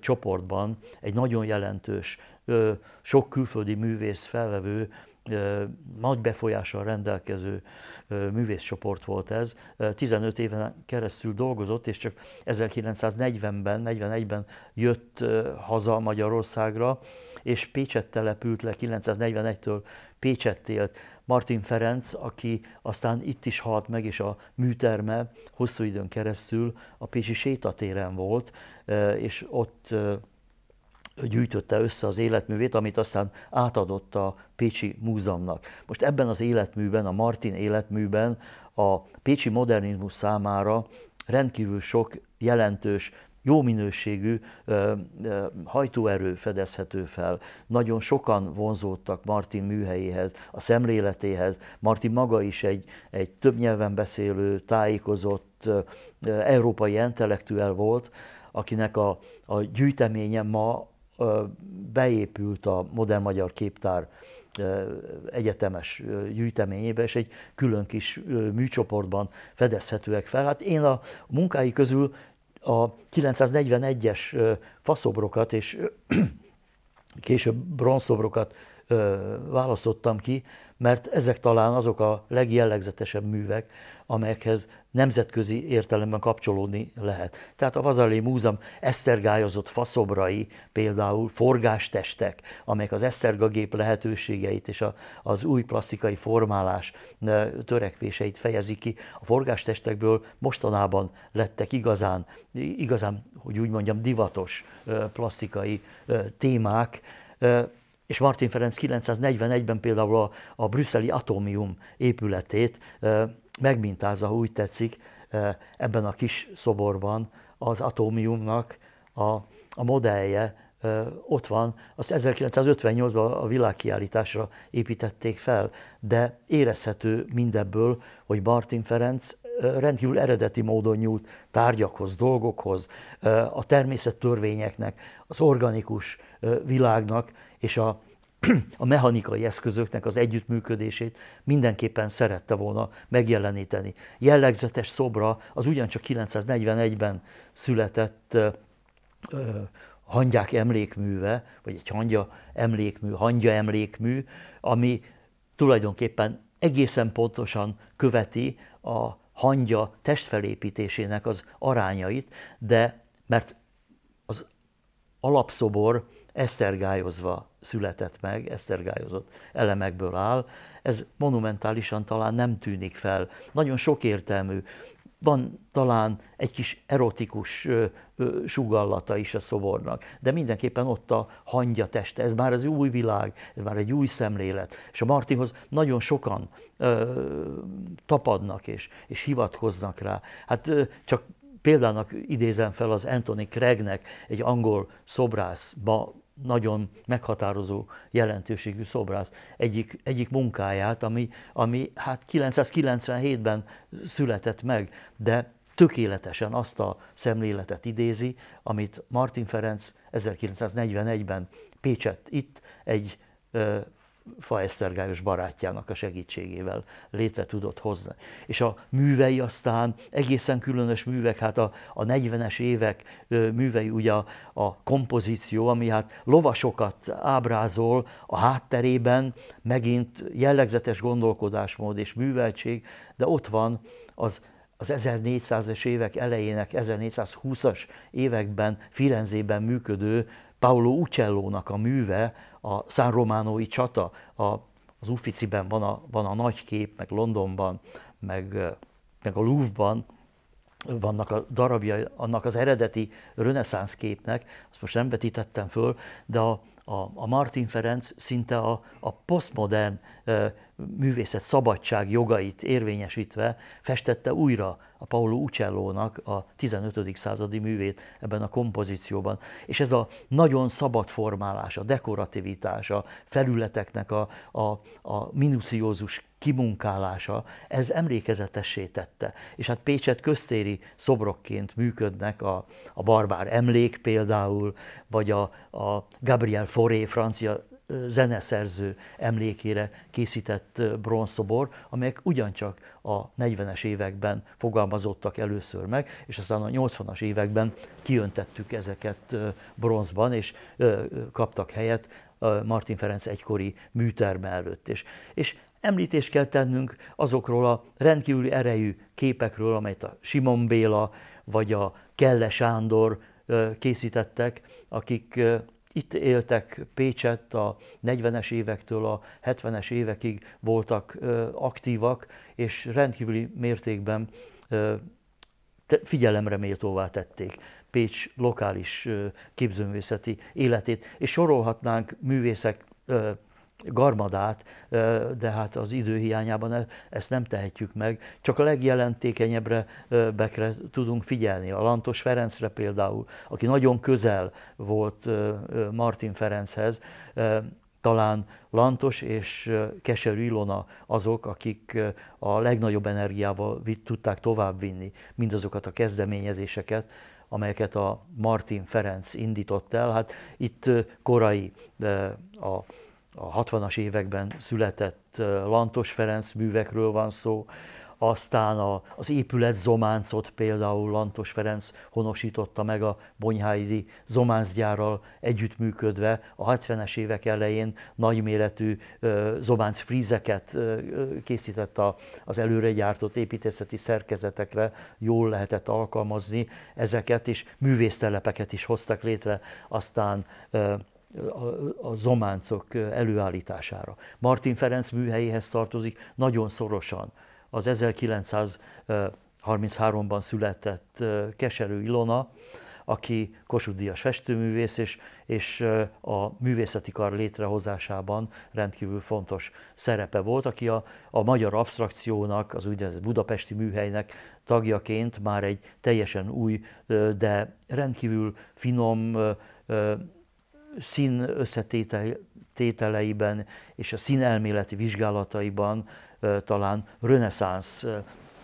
csoportban egy nagyon jelentős, sok külföldi művész felvevő, nagy befolyással rendelkező művészcsoport volt ez. 15 éven keresztül dolgozott, és csak 1940-ben, 41-ben jött haza Magyarországra, és Pécset települt le 941-től Pécsett élt, Martin Ferenc, aki aztán itt is halt meg, és a műterme hosszú időn keresztül a Pécsi sétatéren volt, és ott gyűjtötte össze az életművét, amit aztán átadott a Pécsi Múzeumnak. Most ebben az életműben, a Martin életműben a Pécsi modernizmus számára rendkívül sok jelentős jó minőségű hajtóerő fedezhető fel. Nagyon sokan vonzódtak Martin műhelyéhez, a szemléletéhez. Martin maga is egy, egy több nyelven beszélő, tájékozott, európai intellektuel volt, akinek a, a gyűjteménye ma beépült a modern magyar képtár egyetemes gyűjteményébe, és egy külön kis műcsoportban fedezhetőek fel. Hát én a munkái közül a 941-es faszobrokat és később bronzszobrokat választottam ki, mert ezek talán azok a legjellegzetesebb művek, amelyekhez nemzetközi értelemben kapcsolódni lehet. Tehát a Vazali Múzeum esztergályozott faszobrai, például forgástestek, amelyek az esztergagép lehetőségeit és a, az új plastikai formálás e, törekvéseit fejezik ki. A forgástestekből mostanában lettek igazán, igazán, hogy úgy mondjam, divatos plastikai e, e, témák, és Martin Ferenc 941-ben például a, a brüsszeli atomium épületét megmintázza, ha úgy tetszik, ebben a kis szoborban az atómiumnak a, a modellje ott van. Azt 1958-ban a világkiállításra építették fel, de érezhető mindebből, hogy Martin Ferenc rendkívül eredeti módon nyúlt tárgyakhoz, dolgokhoz, a természet törvényeknek, az organikus világnak és a, a mechanikai eszközöknek az együttműködését mindenképpen szerette volna megjeleníteni. Jellegzetes szobra az ugyancsak 941-ben született hangyák emlékműve, vagy egy hangya emlékmű, hangya emlékmű, ami tulajdonképpen egészen pontosan követi a hangya testfelépítésének az arányait, de mert az alapszobor esztergályozva született meg, esztergályozott elemekből áll. Ez monumentálisan talán nem tűnik fel. Nagyon sok értelmű. Van talán egy kis erotikus ö, ö, sugallata is a szobornak, de mindenképpen ott a hangya teste, ez már az új világ, ez már egy új szemlélet. És a Martinhoz nagyon sokan ö, tapadnak és, és hivatkoznak rá. Hát ö, csak példának idézem fel az Anthony Craignek, egy angol szobrászba nagyon meghatározó jelentőségű szobrász egyik, egyik munkáját, ami, ami hát 997-ben született meg, de tökéletesen azt a szemléletet idézi, amit Martin Ferenc 1941-ben Pécsett itt egy faesztergályos barátjának a segítségével létre tudott hozni. És a művei aztán egészen különös művek, hát a, a 40-es évek művei ugye a, a kompozíció, ami hát lovasokat ábrázol a hátterében, megint jellegzetes gondolkodásmód és műveltség, de ott van az az 1400-es évek elejének, 1420-as években Firenzében működő Paolo Uccellónak a műve, a San Románói csata, a, az Ufficiben van a, van a nagy kép, meg Londonban, meg, meg a Louvre-ban vannak a darabja annak az eredeti reneszánsz képnek, azt most nem vetítettem föl, de a, a, a Martin Ferenc szinte a, a posztmodern e, művészet szabadság jogait érvényesítve festette újra a Paolo Uccellónak a 15. századi művét ebben a kompozícióban. És ez a nagyon szabad formálás, a dekorativitás, a felületeknek a, a, a minuciózus kimunkálása, ez emlékezetessé tette. És hát Pécset köztéri szobrokként működnek a, a Barbár Emlék például, vagy a, a Gabriel Foré francia zeneszerző emlékére készített bronzszobor, amelyek ugyancsak a 40-es években fogalmazottak először meg, és aztán a 80-as években kiöntettük ezeket bronzban, és kaptak helyet Martin Ferenc egykori műterme előtt. És, és említést kell tennünk azokról a rendkívüli erejű képekről, amelyet a Simon Béla vagy a Kelle Sándor készítettek, akik itt éltek Pécset a 40-es évektől a 70-es évekig voltak aktívak, és rendkívüli mértékben figyelemre méltóvá tették Pécs lokális képzőművészeti életét, és sorolhatnánk művészek garmadát, de hát az idő hiányában e-, ezt nem tehetjük meg. Csak a legjelentékenyebbre bekre tudunk figyelni. A Lantos Ferencre például, aki nagyon közel volt Martin Ferenchez, talán Lantos és Keserű Ilona azok, akik a legnagyobb energiával tudták továbbvinni mindazokat a kezdeményezéseket, amelyeket a Martin Ferenc indított el. Hát itt korai a a 60-as években született Lantos Ferenc művekről van szó, aztán a, az épület zománcot például Lantos Ferenc honosította meg a Bonyháidi zománcgyárral együttműködve a 70-es évek elején nagyméretű zománc frízeket készített az előre gyártott építészeti szerkezetekre, jól lehetett alkalmazni ezeket, és művésztelepeket is hoztak létre, aztán a, a zománcok előállítására. Martin Ferenc műhelyéhez tartozik nagyon szorosan az 1933-ban született Keserű Ilona, aki Kossuth Díjas festőművész, és, és a művészeti kar létrehozásában rendkívül fontos szerepe volt, aki a, a magyar abstrakciónak, az úgynevezett budapesti műhelynek tagjaként már egy teljesen új, de rendkívül finom szín összetételeiben és a színelméleti vizsgálataiban talán reneszánsz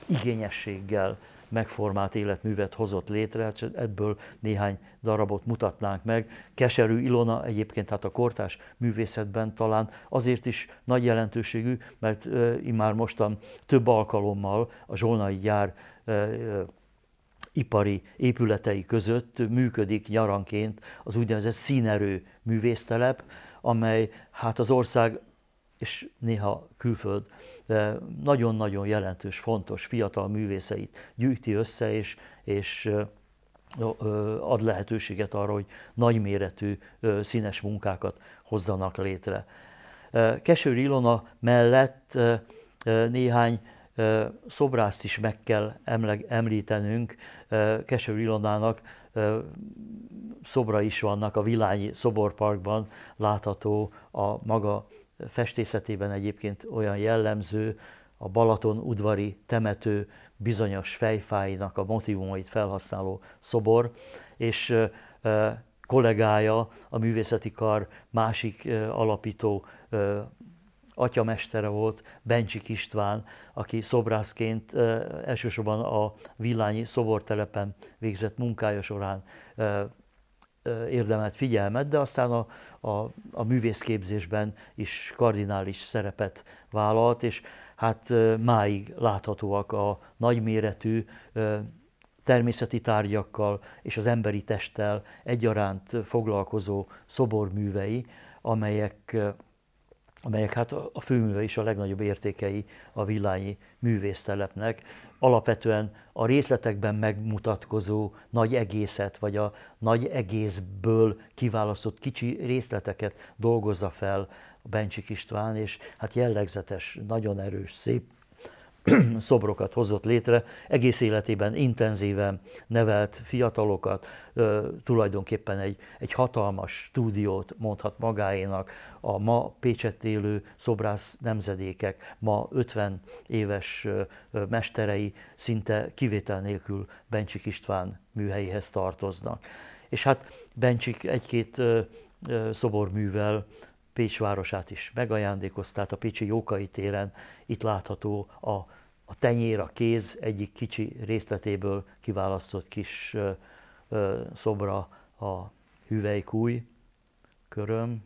igényességgel megformált életművet hozott létre, hát, ebből néhány darabot mutatnánk meg. Keserű Ilona egyébként hát a kortás művészetben talán azért is nagy jelentőségű, mert már mostan több alkalommal a Zsolnai gyár ipari épületei között működik nyaranként az úgynevezett színerő művésztelep, amely hát az ország és néha külföld nagyon-nagyon jelentős, fontos fiatal művészeit gyűjti össze, és, és ad lehetőséget arra, hogy nagyméretű színes munkákat hozzanak létre. Kesőr Ilona mellett néhány szobrászt is meg kell említenünk, Keső Ilonának szobra is vannak a Vilányi Szoborparkban látható a maga festészetében egyébként olyan jellemző, a Balaton udvari temető bizonyos fejfáinak a motivumait felhasználó szobor, és kollégája, a művészeti kar másik alapító atyamestere volt Bencsik István, aki szobrászként elsősorban a Villányi szobortelepen végzett munkája során érdemelt figyelmet, de aztán a, a, a művészképzésben is kardinális szerepet vállalt, és hát máig láthatóak a nagyméretű természeti tárgyakkal és az emberi testtel egyaránt foglalkozó szoborművei, amelyek amelyek hát a főműve is a legnagyobb értékei a villányi művésztelepnek. Alapvetően a részletekben megmutatkozó nagy egészet, vagy a nagy egészből kiválasztott kicsi részleteket dolgozza fel Bencsik István, és hát jellegzetes, nagyon erős, szép szobrokat hozott létre, egész életében intenzíven nevelt fiatalokat, tulajdonképpen egy, egy hatalmas stúdiót mondhat magáénak a ma Pécset élő szobrász nemzedékek, ma 50 éves mesterei szinte kivétel nélkül Bencsik István műhelyéhez tartoznak. És hát Bencsik egy-két szoborművel Pécs városát is megajándékozták, a Pécsi Jókai téren itt látható a, a tenyér, a kéz egyik kicsi részletéből kiválasztott kis ö, ö, szobra a hüvelykúj köröm.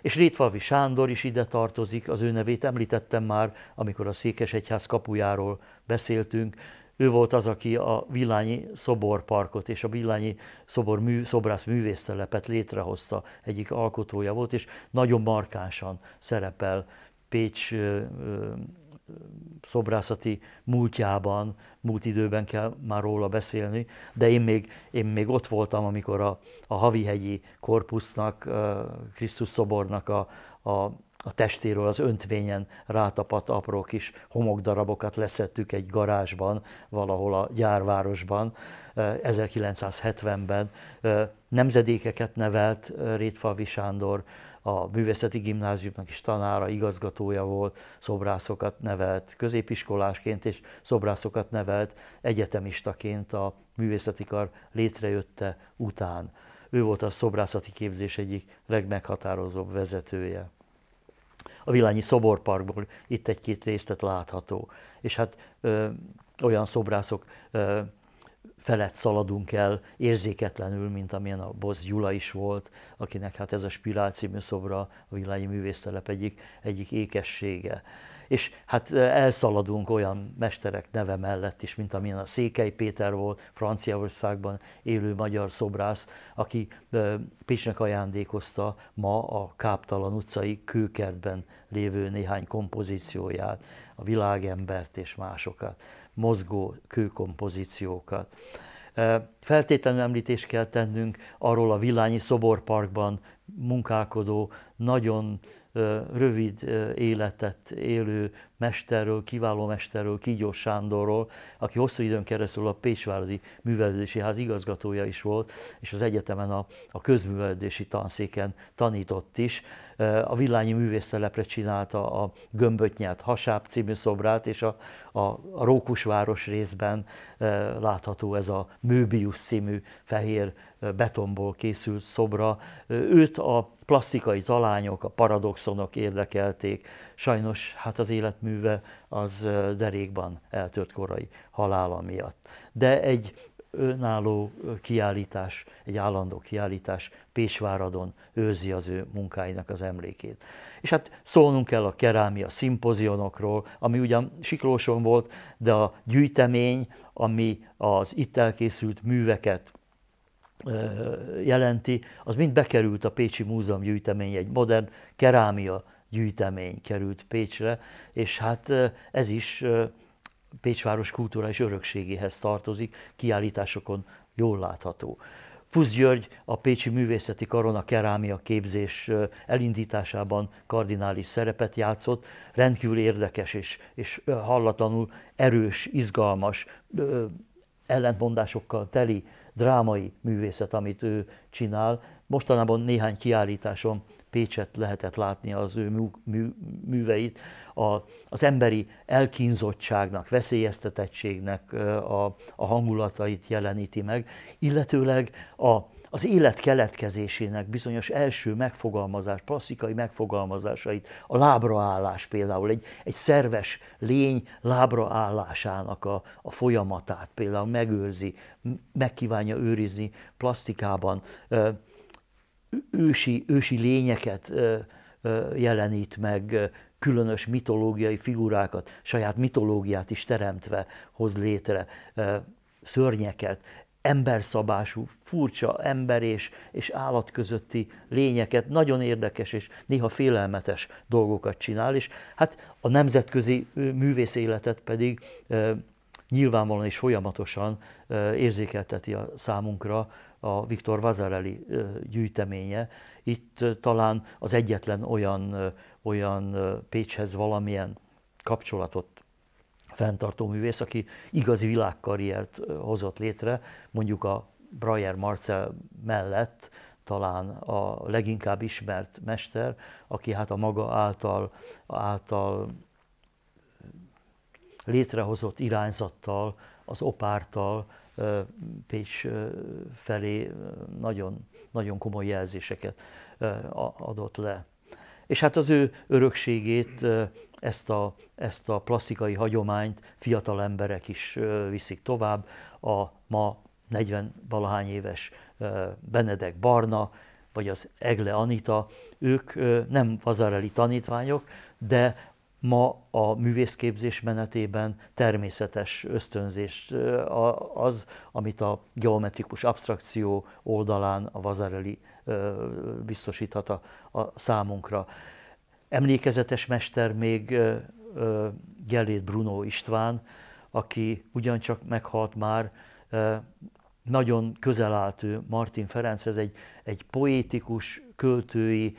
És Rétfalvi Sándor is ide tartozik, az ő nevét említettem már, amikor a Székesegyház kapujáról beszéltünk ő volt az, aki a Villányi Szoborparkot és a Villányi Szobor mű, Szobrász Művésztelepet létrehozta, egyik alkotója volt, és nagyon markánsan szerepel Pécs ö, ö, szobrászati múltjában, múlt időben kell már róla beszélni, de én még, én még ott voltam, amikor a, a Havihegyi Korpusznak, Krisztus szobornak a, a a testéről az öntvényen rátapadt apró kis homokdarabokat leszettük egy garázsban, valahol a gyárvárosban, 1970-ben. Nemzedékeket nevelt Rétfalvi Sándor, a művészeti gimnáziumnak is tanára, igazgatója volt, szobrászokat nevelt középiskolásként, és szobrászokat nevelt egyetemistaként a művészeti kar létrejötte után. Ő volt a szobrászati képzés egyik legmeghatározóbb vezetője a Vilányi Szoborparkból itt egy-két részlet látható. És hát ö, olyan szobrászok ö, felett szaladunk el érzéketlenül, mint amilyen a Boz Gyula is volt, akinek hát ez a Spirál című szobra a Villányi Művésztelep egyik, egyik ékessége és hát elszaladunk olyan mesterek neve mellett is, mint amilyen a Székely Péter volt, Franciaországban élő magyar szobrász, aki Pécsnek ajándékozta ma a Káptalan utcai kőkertben lévő néhány kompozícióját, a világembert és másokat, mozgó kőkompozíciókat. Feltétlenül említést kell tennünk arról a Villányi Szoborparkban munkálkodó, nagyon rövid életet élő mesterről, kiváló mesterről, Kígyós Sándorról, aki hosszú időn keresztül a Pécsváradi Művelődési Ház igazgatója is volt, és az egyetemen a, a közművelődési tanszéken tanított is. A Villányi Művésztelepre csinálta a Gömbötnyát Hasáb című szobrát, és a, a, a Rókusváros részben látható ez a Möbius című fehér betonból készült szobra. Őt a plastikai talányok, a paradoxonok érdekelték, sajnos hát az életműve az derékban eltört korai halála miatt. De egy önálló kiállítás, egy állandó kiállítás Pécsváradon őzi az ő munkáinak az emlékét. És hát szólnunk kell a kerámia szimpozionokról, ami ugyan Siklóson volt, de a gyűjtemény, ami az itt elkészült műveket jelenti, az mind bekerült a Pécsi Múzeum gyűjteménye egy modern kerámia gyűjtemény került Pécsre, és hát ez is Pécsváros és örökségéhez tartozik, kiállításokon jól látható. Fusz György a Pécsi Művészeti Karona a kerámia képzés elindításában kardinális szerepet játszott, rendkívül érdekes és, és hallatlanul erős, izgalmas, ellentmondásokkal teli drámai művészet, amit ő csinál. Mostanában néhány kiállításon Pécset lehetett látni az ő mű, mű, műveit, a, az emberi elkínzottságnak, veszélyeztetettségnek a, a hangulatait jeleníti meg, illetőleg a, az élet keletkezésének bizonyos első megfogalmazás, klasszikai megfogalmazásait, a lábraállás például, egy, egy szerves lény lábraállásának a, a folyamatát például megőrzi, megkívánja őrizni plastikában ősi, ősi lényeket jelenít meg, különös mitológiai figurákat, saját mitológiát is teremtve hoz létre, szörnyeket, emberszabású, furcsa ember és, és állat közötti lényeket, nagyon érdekes és néha félelmetes dolgokat csinál, és hát a nemzetközi művész életet pedig nyilvánvalóan és folyamatosan érzékelteti a számunkra, a Viktor Vazareli gyűjteménye. Itt talán az egyetlen olyan, olyan Pécshez valamilyen kapcsolatot fenntartó művész, aki igazi világkarriert hozott létre, mondjuk a Brajer Marcel mellett talán a leginkább ismert mester, aki hát a maga által, által létrehozott irányzattal, az opártal, Pécs felé nagyon, nagyon komoly jelzéseket adott le. És hát az ő örökségét, ezt a, ezt a klasszikai hagyományt fiatal emberek is viszik tovább. A ma 40 valahány éves Benedek Barna, vagy az Egle Anita, ők nem vazareli tanítványok, de ma a művészképzés menetében természetes ösztönzés az, amit a geometrikus abstrakció oldalán a Vazareli biztosíthat a, a számunkra. Emlékezetes mester még Gellét Bruno István, aki ugyancsak meghalt már, nagyon közel állt ő Martin ez egy, egy poétikus, költői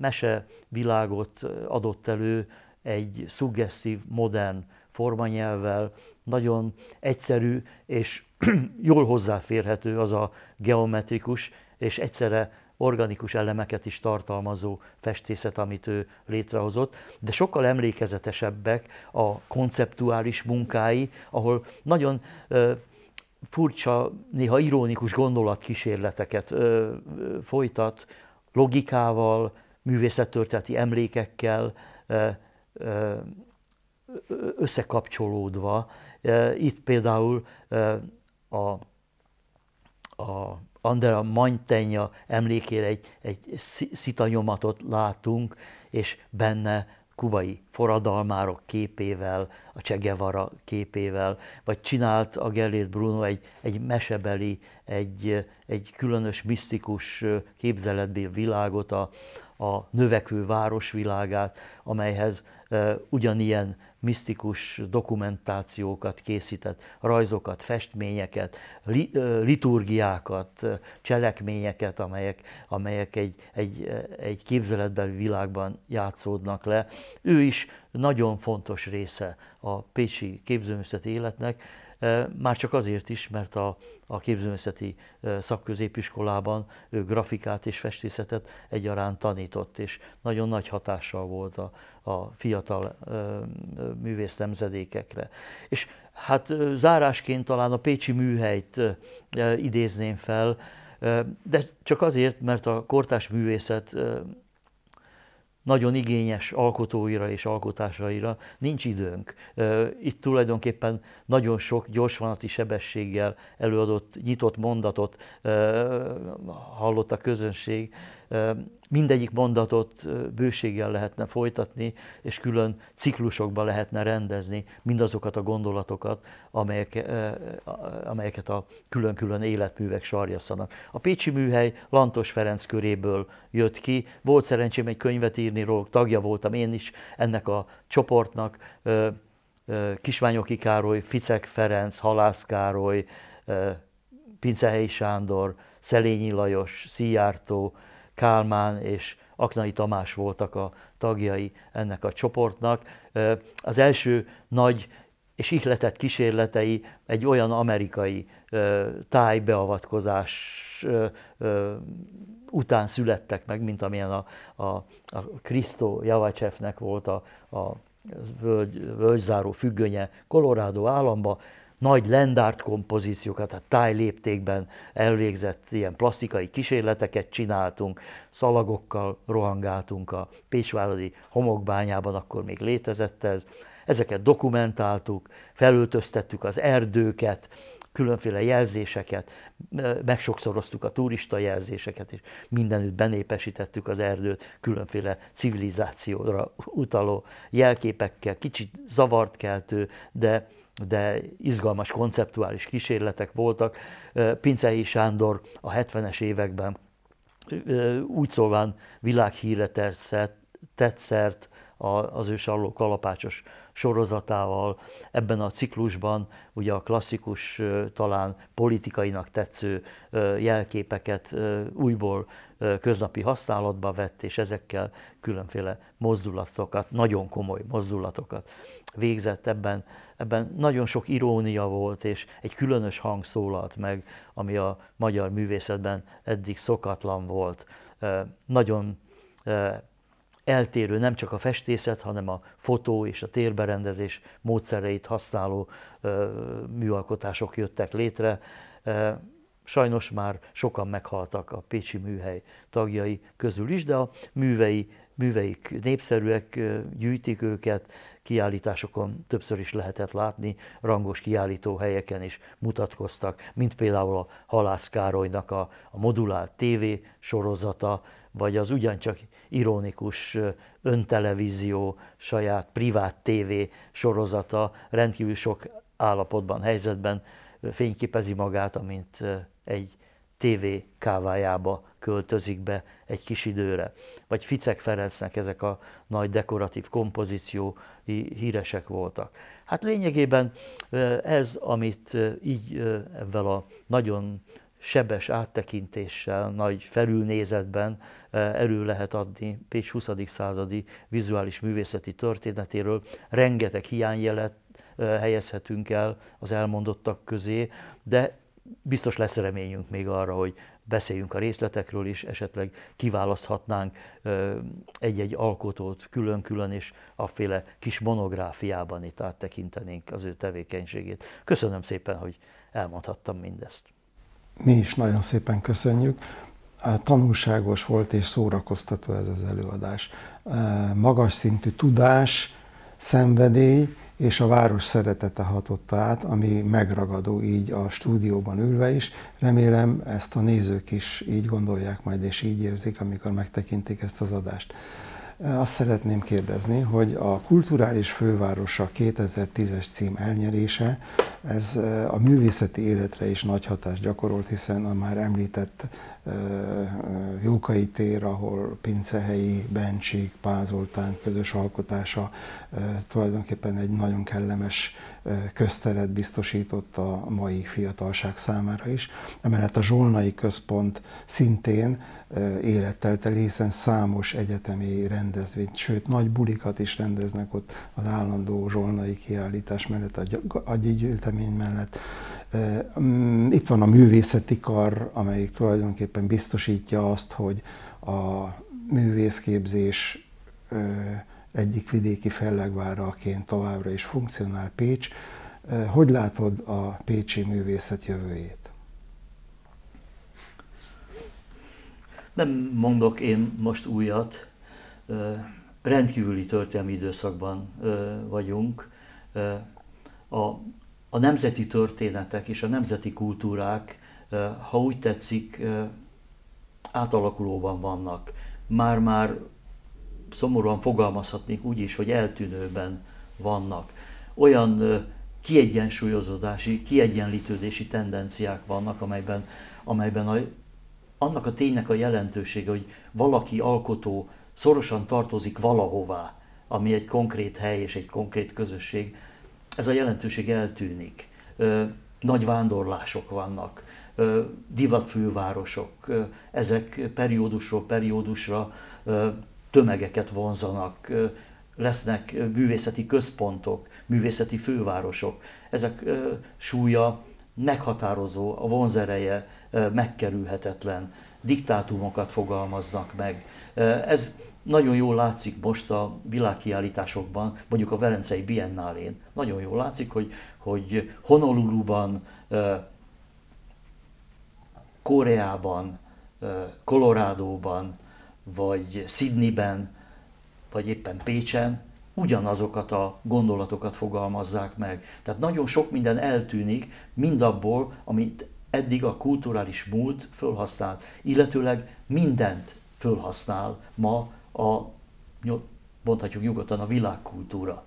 mese világot adott elő, egy szuggesszív, modern formanyelvvel, nagyon egyszerű és jól hozzáférhető az a geometrikus és egyszerre organikus elemeket is tartalmazó festészet, amit ő létrehozott, de sokkal emlékezetesebbek a konceptuális munkái, ahol nagyon ö, furcsa, néha ironikus gondolatkísérleteket ö, ö, folytat, logikával, művészettörténeti emlékekkel, ö, összekapcsolódva. Itt például a, a Andrea Mantegna emlékére egy, egy szitanyomatot látunk, és benne kubai forradalmárok képével, a Csegevara képével, vagy csinált a Gellért Bruno egy, egy mesebeli, egy, egy különös misztikus képzeletbé világot a, a növekvő városvilágát, amelyhez ugyanilyen misztikus dokumentációkat készített, rajzokat, festményeket, liturgiákat, cselekményeket, amelyek, amelyek egy, egy, egy képzeletbeli világban játszódnak le. Ő is nagyon fontos része a pécsi képzőművészeti életnek, már csak azért is, mert a, a képzőmészeti szakközépiskolában ő grafikát és festészetet egyaránt tanított, és nagyon nagy hatással volt a, a fiatal művész nemzedékekre. És hát zárásként talán a Pécsi műhelyt idézném fel, de csak azért, mert a kortás művészet nagyon igényes alkotóira és alkotásaira nincs időnk. Itt tulajdonképpen nagyon sok gyorsvonati sebességgel előadott nyitott mondatot hallott a közönség, mindegyik mondatot bőséggel lehetne folytatni, és külön ciklusokba lehetne rendezni mindazokat a gondolatokat, amelyek, amelyeket a külön-külön életművek sarjaszanak. A Pécsi műhely Lantos Ferenc köréből jött ki. Volt szerencsém egy könyvet írni róla, tagja voltam én is ennek a csoportnak. Kisványoki Károly, Ficek Ferenc, Halász Károly, Pincehelyi Sándor, Szelényi Lajos, Szijjártó, Kálmán és Aknai Tamás voltak a tagjai ennek a csoportnak. Az első nagy és ihletett kísérletei egy olyan amerikai tájbeavatkozás után születtek meg, mint amilyen a, a, a Krisztó Javacsefnek volt a, a völgy, völgyzáró függönye Colorado államba, nagy lendárt kompozíciókat, tehát tájléptékben elvégzett ilyen plastikai kísérleteket csináltunk, szalagokkal rohangáltunk a Pécsváradi homokbányában, akkor még létezett ez. Ezeket dokumentáltuk, felöltöztettük az erdőket, különféle jelzéseket, megsokszoroztuk a turista jelzéseket, és mindenütt benépesítettük az erdőt különféle civilizációra utaló jelképekkel, kicsit zavart keltő, de de izgalmas konceptuális kísérletek voltak. Pincei Sándor a 70-es években úgy szólván világhíre tetszert szert az ősalló kalapácsos sorozatával. Ebben a ciklusban ugye a klasszikus, talán politikainak tetsző jelképeket újból köznapi használatba vett, és ezekkel különféle mozdulatokat, nagyon komoly mozdulatokat végzett. Ebben, ebben nagyon sok irónia volt, és egy különös hang szólalt meg, ami a magyar művészetben eddig szokatlan volt. Nagyon eltérő nem csak a festészet, hanem a fotó és a térberendezés módszereit használó műalkotások jöttek létre. Sajnos már sokan meghaltak a Pécsi műhely tagjai közül is, de a művei, műveik népszerűek, gyűjtik őket, kiállításokon többször is lehetett látni, rangos kiállító helyeken is mutatkoztak, mint például a Halász Károlynak a, a modulált TV sorozata, vagy az ugyancsak ironikus öntelevízió, saját privát TV sorozata rendkívül sok állapotban, helyzetben fényképezi magát, amint egy TV kávájába költözik be egy kis időre. Vagy Ficek Ferencnek ezek a nagy dekoratív kompozíció híresek voltak. Hát lényegében ez, amit így ebben a nagyon sebes áttekintéssel, nagy felülnézetben elő lehet adni Pécs 20. századi vizuális művészeti történetéről. Rengeteg hiányjelet helyezhetünk el az elmondottak közé, de biztos lesz reményünk még arra, hogy beszéljünk a részletekről is, esetleg kiválaszthatnánk egy-egy alkotót külön-külön, és afféle kis monográfiában itt áttekintenénk az ő tevékenységét. Köszönöm szépen, hogy elmondhattam mindezt. Mi is nagyon szépen köszönjük. Tanulságos volt és szórakoztató ez az előadás. Magas szintű tudás, szenvedély, és a város szeretete hatotta át, ami megragadó így a stúdióban ülve is. Remélem ezt a nézők is így gondolják majd, és így érzik, amikor megtekintik ezt az adást. Eh, azt szeretném kérdezni, hogy a kulturális fővárosa 2010-es cím elnyerése, ez eh, a művészeti életre is nagy hatást gyakorolt, hiszen a már említett eh, Jókai tér, ahol Pincehelyi, Bencsik, Pázoltán közös alkotása tulajdonképpen egy nagyon kellemes közteret biztosított a mai fiatalság számára is. Emellett a Zsolnai Központ szintén élettel teli, hiszen számos egyetemi rendezvényt, sőt nagy bulikat is rendeznek ott az állandó Zsolnai kiállítás mellett, a gyűjtemény mellett. Mm, itt van a művészeti kar, amelyik tulajdonképpen biztosítja azt, hogy a művészképzés egyik vidéki fellegváraként továbbra is funkcionál Pécs. Hogy látod a pécsi művészet jövőjét? Nem mondok én most újat, rendkívüli történelmi időszakban vagyunk. A, a nemzeti történetek és a nemzeti kultúrák, ha úgy tetszik, átalakulóban vannak. Már-már szomorúan fogalmazhatnék úgy is, hogy eltűnőben vannak. Olyan kiegyensúlyozódási, kiegyenlítődési tendenciák vannak, amelyben, amelyben a, annak a ténynek a jelentősége, hogy valaki alkotó szorosan tartozik valahová, ami egy konkrét hely és egy konkrét közösség, ez a jelentőség eltűnik. Nagy vándorlások vannak, divatfővárosok, ezek periódusról periódusra tömegeket vonzanak, lesznek művészeti központok, művészeti fővárosok. Ezek súlya meghatározó, a vonzereje megkerülhetetlen. Diktátumokat fogalmaznak meg. Ez nagyon jól látszik most a világkiállításokban, mondjuk a Velencei Biennálén. Nagyon jól látszik, hogy, hogy Honoluluban, Koreában, Kolorádóban, vagy Sydneyben, vagy éppen Pécsen, ugyanazokat a gondolatokat fogalmazzák meg. Tehát nagyon sok minden eltűnik mind abból, amit eddig a kulturális múlt fölhasznált, illetőleg mindent fölhasznál ma a, mondhatjuk nyugodtan, a világkultúra.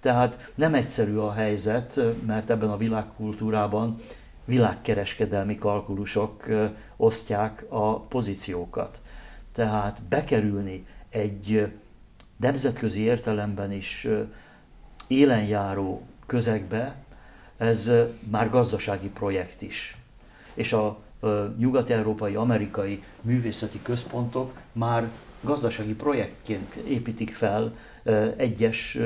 Tehát nem egyszerű a helyzet, mert ebben a világkultúrában világkereskedelmi kalkulusok osztják a pozíciókat. Tehát bekerülni egy nemzetközi értelemben is élenjáró közegbe, ez már gazdasági projekt is. És a nyugat-európai, amerikai művészeti központok már gazdasági projektként építik fel egyes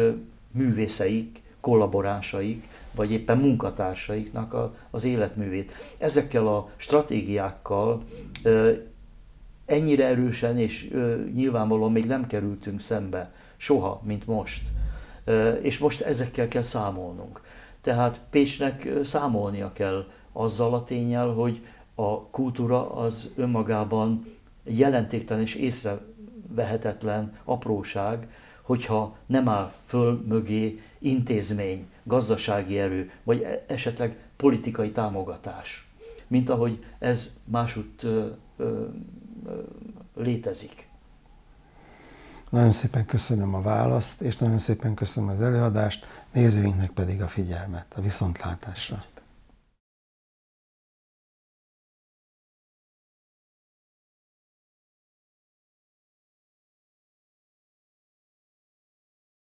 művészeik, kollaboránsaik, vagy éppen munkatársaiknak az életművét. Ezekkel a stratégiákkal ennyire erősen, és ö, nyilvánvalóan még nem kerültünk szembe soha, mint most. Ö, és most ezekkel kell számolnunk. Tehát Pécsnek számolnia kell azzal a tényel, hogy a kultúra az önmagában jelentéktelen és észrevehetetlen apróság, hogyha nem áll föl mögé intézmény, gazdasági erő, vagy e-, esetleg politikai támogatás. Mint ahogy ez másút létezik. Nagyon szépen köszönöm a választ, és nagyon szépen köszönöm az előadást, nézőinknek pedig a figyelmet, a viszontlátásra.